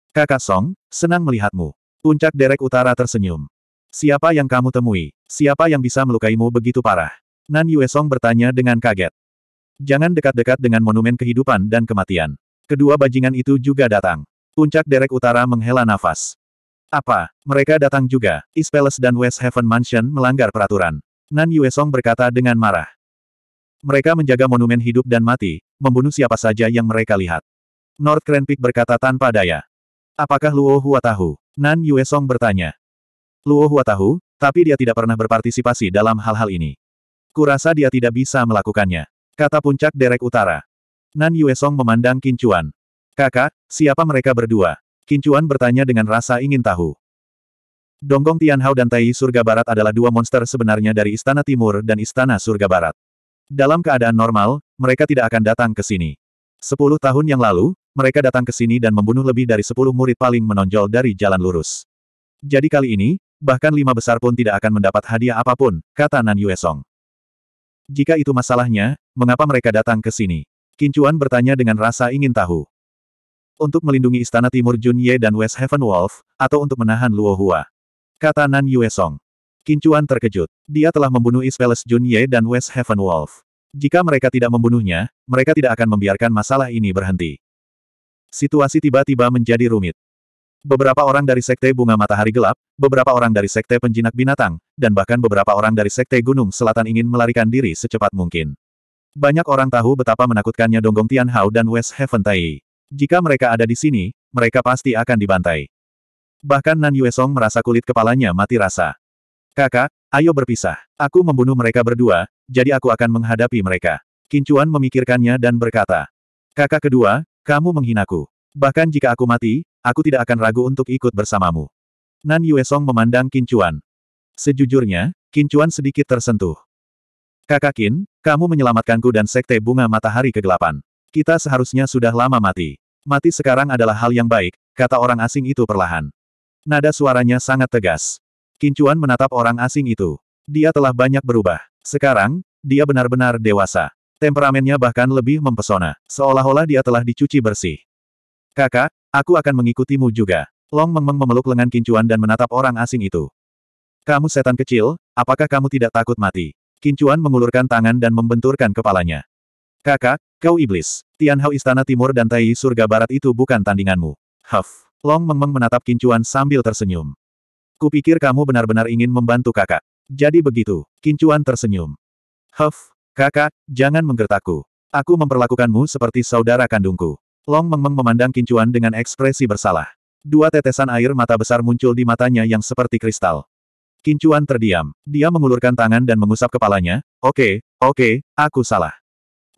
Kakak Song, senang melihatmu. Puncak derek utara tersenyum. Siapa yang kamu temui? Siapa yang bisa melukaimu begitu parah? Nan Yue Song bertanya dengan kaget. Jangan dekat-dekat dengan monumen kehidupan dan kematian. Kedua bajingan itu juga datang. Puncak derek utara menghela nafas. Apa? Mereka datang juga. East Palace dan West Heaven Mansion melanggar peraturan. Nan Yue Song berkata dengan marah. Mereka menjaga monumen hidup dan mati, membunuh siapa saja yang mereka lihat. North Grand Peak berkata tanpa daya. Apakah Luo Hua tahu? Nan Yue Song bertanya. Luo Hua tahu, tapi dia tidak pernah berpartisipasi dalam hal-hal ini. Kurasa dia tidak bisa melakukannya. Kata puncak derek utara. Nan Yue Song memandang Kincuan. Kakak, siapa mereka berdua? Kincuan bertanya dengan rasa ingin tahu. Donggong Tianhao dan Tai Surga Barat adalah dua monster sebenarnya dari Istana Timur dan Istana Surga Barat. Dalam keadaan normal, mereka tidak akan datang ke sini. Sepuluh tahun yang lalu, mereka datang ke sini dan membunuh lebih dari sepuluh murid paling menonjol dari jalan lurus. Jadi kali ini, bahkan lima besar pun tidak akan mendapat hadiah apapun, kata Nan Song. Jika itu masalahnya, mengapa mereka datang ke sini? Kincuan bertanya dengan rasa ingin tahu. Untuk melindungi istana timur Jun Ye dan West Heaven Wolf, atau untuk menahan Luo Hua. Kata Nan Yuesong. Kincuan terkejut. Dia telah membunuh East Palace Ye dan West Heaven Wolf. Jika mereka tidak membunuhnya, mereka tidak akan membiarkan masalah ini berhenti. Situasi tiba-tiba menjadi rumit. Beberapa orang dari Sekte Bunga Matahari Gelap, beberapa orang dari Sekte Penjinak Binatang, dan bahkan beberapa orang dari Sekte Gunung Selatan ingin melarikan diri secepat mungkin. Banyak orang tahu betapa menakutkannya Donggong Tianhao dan West Heaven Tai. Jika mereka ada di sini, mereka pasti akan dibantai. Bahkan Nan Yue Song merasa kulit kepalanya mati rasa. Kakak, ayo berpisah. Aku membunuh mereka berdua, jadi aku akan menghadapi mereka. Kincuan memikirkannya dan berkata. Kakak kedua, kamu menghinaku. Bahkan jika aku mati, aku tidak akan ragu untuk ikut bersamamu. Nan Yuesong memandang Kincuan. Sejujurnya, Kincuan sedikit tersentuh. Kakak Kin, kamu menyelamatkanku dan sekte bunga matahari kegelapan. Kita seharusnya sudah lama mati. Mati sekarang adalah hal yang baik, kata orang asing itu perlahan. Nada suaranya sangat tegas. Kincuan menatap orang asing itu. Dia telah banyak berubah. Sekarang, dia benar-benar dewasa. Temperamennya bahkan lebih mempesona, seolah-olah dia telah dicuci bersih. Kakak, aku akan mengikutimu juga. Long -meng memeluk lengan Kincuan dan menatap orang asing itu. Kamu setan kecil, apakah kamu tidak takut mati? Kincuan mengulurkan tangan dan membenturkan kepalanya. Kakak, kau iblis. Tianhao Istana Timur dan Tai Surga Barat itu bukan tandinganmu. Huff. Long -meng menatap Kincuan sambil tersenyum. Kupikir kamu benar-benar ingin membantu kakak. Jadi begitu, Kincuan tersenyum. Huff, Kakak, jangan menggertakku. Aku memperlakukanmu seperti saudara kandungku. Long -meng memandang Kincuan dengan ekspresi bersalah. Dua tetesan air mata besar muncul di matanya yang seperti kristal. Kincuan terdiam. Dia mengulurkan tangan dan mengusap kepalanya. Oke, okay, oke, okay, aku salah.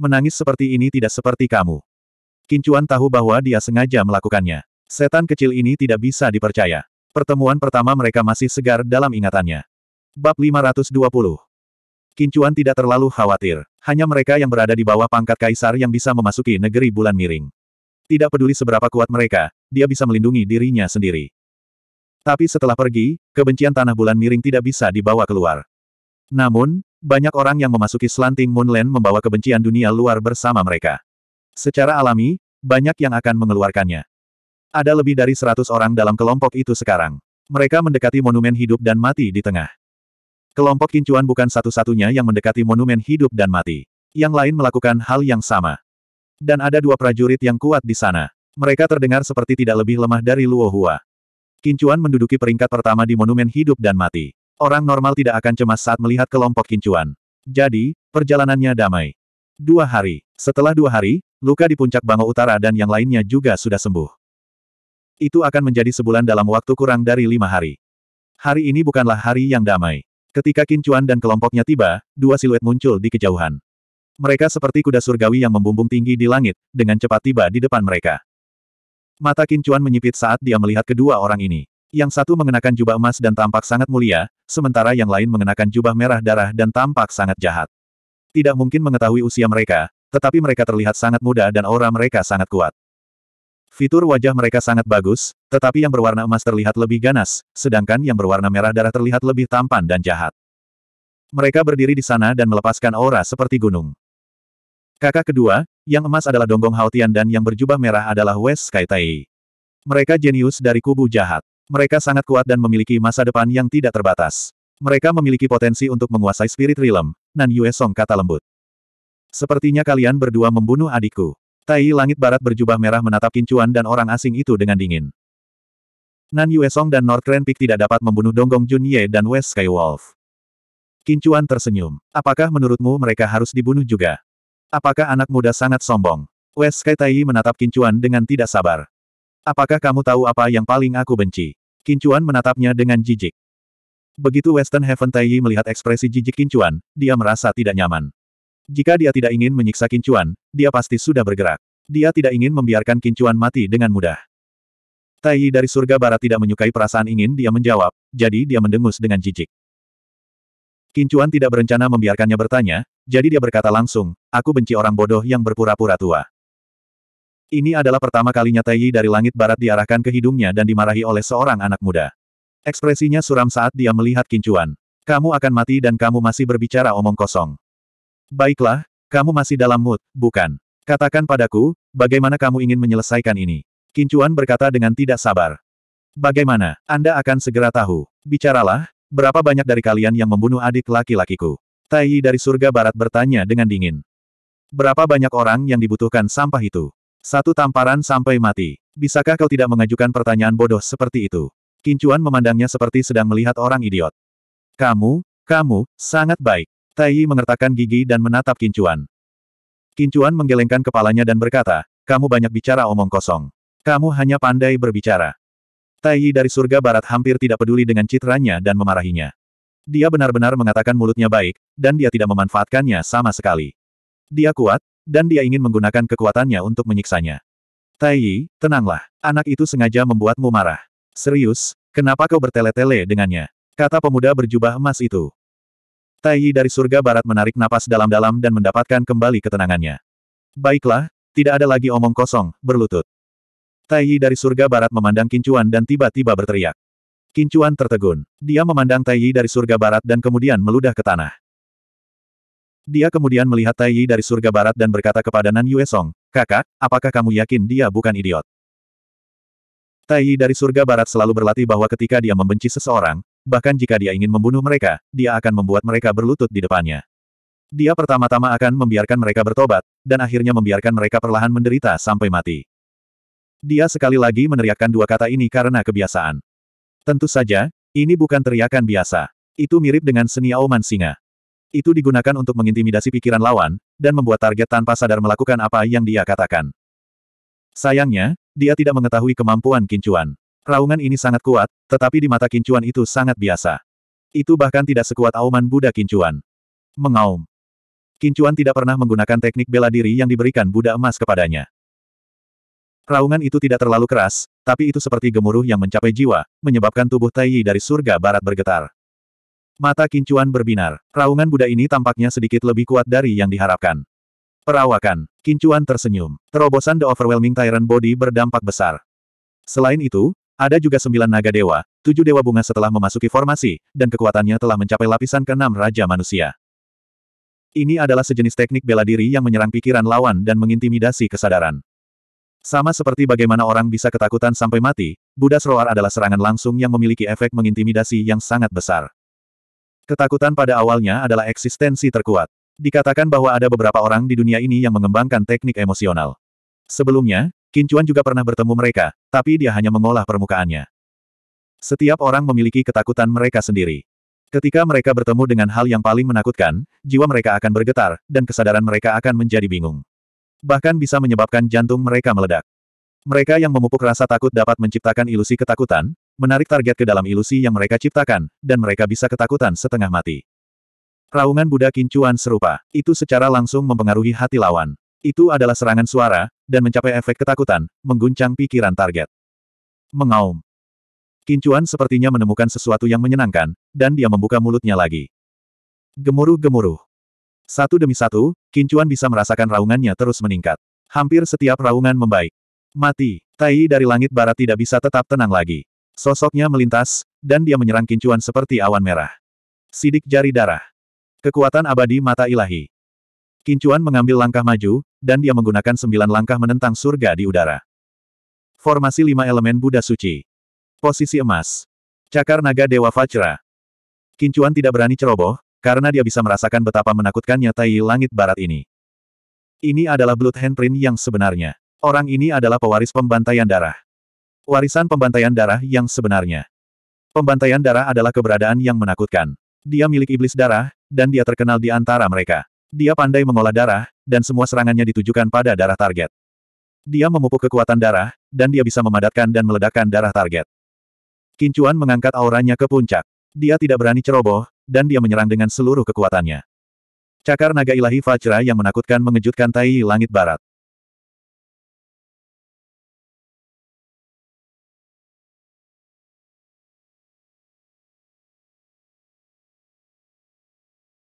Menangis seperti ini tidak seperti kamu. Kincuan tahu bahwa dia sengaja melakukannya. Setan kecil ini tidak bisa dipercaya. Pertemuan pertama mereka masih segar dalam ingatannya. Bab 520 Kincuan tidak terlalu khawatir. Hanya mereka yang berada di bawah pangkat kaisar yang bisa memasuki negeri bulan miring. Tidak peduli seberapa kuat mereka, dia bisa melindungi dirinya sendiri. Tapi setelah pergi, kebencian tanah bulan miring tidak bisa dibawa keluar. Namun, banyak orang yang memasuki selanting Moonland membawa kebencian dunia luar bersama mereka. Secara alami, banyak yang akan mengeluarkannya. Ada lebih dari 100 orang dalam kelompok itu sekarang. Mereka mendekati monumen hidup dan mati di tengah. Kelompok kincuan bukan satu-satunya yang mendekati monumen hidup dan mati. Yang lain melakukan hal yang sama. Dan ada dua prajurit yang kuat di sana. Mereka terdengar seperti tidak lebih lemah dari Luo Hua. Kincuan menduduki peringkat pertama di monumen hidup dan mati. Orang normal tidak akan cemas saat melihat kelompok kincuan. Jadi, perjalanannya damai. Dua hari. Setelah dua hari, luka di puncak Bango Utara dan yang lainnya juga sudah sembuh. Itu akan menjadi sebulan dalam waktu kurang dari lima hari. Hari ini bukanlah hari yang damai. Ketika Kincuan dan kelompoknya tiba, dua siluet muncul di kejauhan. Mereka seperti kuda surgawi yang membumbung tinggi di langit, dengan cepat tiba di depan mereka. Mata Kincuan menyipit saat dia melihat kedua orang ini. Yang satu mengenakan jubah emas dan tampak sangat mulia, sementara yang lain mengenakan jubah merah darah dan tampak sangat jahat. Tidak mungkin mengetahui usia mereka, tetapi mereka terlihat sangat muda dan aura mereka sangat kuat. Fitur wajah mereka sangat bagus, tetapi yang berwarna emas terlihat lebih ganas, sedangkan yang berwarna merah darah terlihat lebih tampan dan jahat. Mereka berdiri di sana dan melepaskan aura seperti gunung. Kakak kedua, yang emas adalah Donggong Haotian dan yang berjubah merah adalah West Sky Mereka jenius dari kubu jahat. Mereka sangat kuat dan memiliki masa depan yang tidak terbatas. Mereka memiliki potensi untuk menguasai spirit realm, Nan Yue Song kata lembut. Sepertinya kalian berdua membunuh adikku. Tai langit barat berjubah merah menatap Kincuan dan orang asing itu dengan dingin. Nan Yuesong dan North Northrend Peak tidak dapat membunuh Donggong Junye dan West Wolf. Kincuan tersenyum. Apakah menurutmu mereka harus dibunuh juga? Apakah anak muda sangat sombong? West Sky Tai menatap Kincuan dengan tidak sabar. Apakah kamu tahu apa yang paling aku benci? Kincuan menatapnya dengan jijik. Begitu Western Heaven Tai melihat ekspresi jijik Kincuan, dia merasa tidak nyaman. Jika dia tidak ingin menyiksa Kincuan, dia pasti sudah bergerak. Dia tidak ingin membiarkan Kincuan mati dengan mudah. Tai dari surga barat tidak menyukai perasaan ingin dia menjawab, jadi dia mendengus dengan jijik. Kincuan tidak berencana membiarkannya bertanya, jadi dia berkata langsung, aku benci orang bodoh yang berpura-pura tua. Ini adalah pertama kalinya Tai dari langit barat diarahkan ke hidungnya dan dimarahi oleh seorang anak muda. Ekspresinya suram saat dia melihat Kincuan. Kamu akan mati dan kamu masih berbicara omong kosong. Baiklah, kamu masih dalam mood, bukan? Katakan padaku, bagaimana kamu ingin menyelesaikan ini? Kincuan berkata dengan tidak sabar. Bagaimana, Anda akan segera tahu. Bicaralah, berapa banyak dari kalian yang membunuh adik laki-lakiku? Tai dari surga barat bertanya dengan dingin. Berapa banyak orang yang dibutuhkan sampah itu? Satu tamparan sampai mati. Bisakah kau tidak mengajukan pertanyaan bodoh seperti itu? Kincuan memandangnya seperti sedang melihat orang idiot. Kamu, kamu, sangat baik. Tai Yi mengertakkan gigi dan menatap Kincuan. Kincuan menggelengkan kepalanya dan berkata, kamu banyak bicara omong kosong. Kamu hanya pandai berbicara. Tai Yi dari surga barat hampir tidak peduli dengan citranya dan memarahinya. Dia benar-benar mengatakan mulutnya baik, dan dia tidak memanfaatkannya sama sekali. Dia kuat, dan dia ingin menggunakan kekuatannya untuk menyiksanya. Tai Yi, tenanglah. Anak itu sengaja membuatmu marah. Serius, kenapa kau bertele-tele dengannya? Kata pemuda berjubah emas itu. Tai Yi dari surga barat menarik napas dalam-dalam dan mendapatkan kembali ketenangannya. Baiklah, tidak ada lagi omong kosong, berlutut. Tai Yi dari surga barat memandang Kincuan dan tiba-tiba berteriak. Kincuan tertegun. Dia memandang Tai Yi dari surga barat dan kemudian meludah ke tanah. Dia kemudian melihat Tai Yi dari surga barat dan berkata kepada Nan Song, Kakak, apakah kamu yakin dia bukan idiot? Tai Yi dari surga barat selalu berlatih bahwa ketika dia membenci seseorang, bahkan jika dia ingin membunuh mereka, dia akan membuat mereka berlutut di depannya. Dia pertama-tama akan membiarkan mereka bertobat, dan akhirnya membiarkan mereka perlahan menderita sampai mati. Dia sekali lagi meneriakkan dua kata ini karena kebiasaan. Tentu saja, ini bukan teriakan biasa. Itu mirip dengan seni auman singa. Itu digunakan untuk mengintimidasi pikiran lawan, dan membuat target tanpa sadar melakukan apa yang dia katakan. Sayangnya, dia tidak mengetahui kemampuan kincuan. Raungan ini sangat kuat, tetapi di mata kincuan itu sangat biasa. Itu bahkan tidak sekuat auman Buddha kincuan. Mengaum. Kincuan tidak pernah menggunakan teknik bela diri yang diberikan Buddha emas kepadanya. Raungan itu tidak terlalu keras, tapi itu seperti gemuruh yang mencapai jiwa, menyebabkan tubuh Taiyi dari surga barat bergetar. Mata Kincuan berbinar. Raungan Buddha ini tampaknya sedikit lebih kuat dari yang diharapkan. Perawakan. Kincuan tersenyum. Terobosan The Overwhelming Tyrant Body berdampak besar. Selain itu, ada juga sembilan naga dewa, tujuh dewa bunga setelah memasuki formasi, dan kekuatannya telah mencapai lapisan keenam Raja Manusia. Ini adalah sejenis teknik bela diri yang menyerang pikiran lawan dan mengintimidasi kesadaran. Sama seperti bagaimana orang bisa ketakutan sampai mati, Buddha Roar adalah serangan langsung yang memiliki efek mengintimidasi yang sangat besar. Ketakutan pada awalnya adalah eksistensi terkuat. Dikatakan bahwa ada beberapa orang di dunia ini yang mengembangkan teknik emosional. Sebelumnya, Kincuan juga pernah bertemu mereka, tapi dia hanya mengolah permukaannya. Setiap orang memiliki ketakutan mereka sendiri. Ketika mereka bertemu dengan hal yang paling menakutkan, jiwa mereka akan bergetar, dan kesadaran mereka akan menjadi bingung. Bahkan bisa menyebabkan jantung mereka meledak. Mereka yang memupuk rasa takut dapat menciptakan ilusi ketakutan, menarik target ke dalam ilusi yang mereka ciptakan, dan mereka bisa ketakutan setengah mati. Raungan Buddha Kincuan serupa, itu secara langsung mempengaruhi hati lawan. Itu adalah serangan suara, dan mencapai efek ketakutan, mengguncang pikiran target. Mengaum. Kincuan sepertinya menemukan sesuatu yang menyenangkan, dan dia membuka mulutnya lagi. Gemuruh-gemuruh. Satu demi satu, Kincuan bisa merasakan raungannya terus meningkat. Hampir setiap raungan membaik. Mati, Tai dari langit barat tidak bisa tetap tenang lagi. Sosoknya melintas, dan dia menyerang Kincuan seperti awan merah. Sidik jari darah. Kekuatan abadi mata ilahi. Kincuan mengambil langkah maju, dan dia menggunakan sembilan langkah menentang surga di udara. Formasi lima elemen Buddha Suci. Posisi emas. Cakar naga Dewa Vajra. Kincuan tidak berani ceroboh, karena dia bisa merasakan betapa menakutkannya tai langit barat ini. Ini adalah Blood Handprint yang sebenarnya. Orang ini adalah pewaris pembantaian darah. Warisan pembantaian darah yang sebenarnya. Pembantaian darah adalah keberadaan yang menakutkan. Dia milik iblis darah, dan dia terkenal di antara mereka. Dia pandai mengolah darah, dan semua serangannya ditujukan pada darah target. Dia memupuk kekuatan darah, dan dia bisa memadatkan dan meledakkan darah target. Kincuan mengangkat auranya ke puncak. Dia tidak berani ceroboh, dan dia menyerang dengan seluruh kekuatannya. Cakar naga ilahi Fajra yang menakutkan mengejutkan tai langit barat.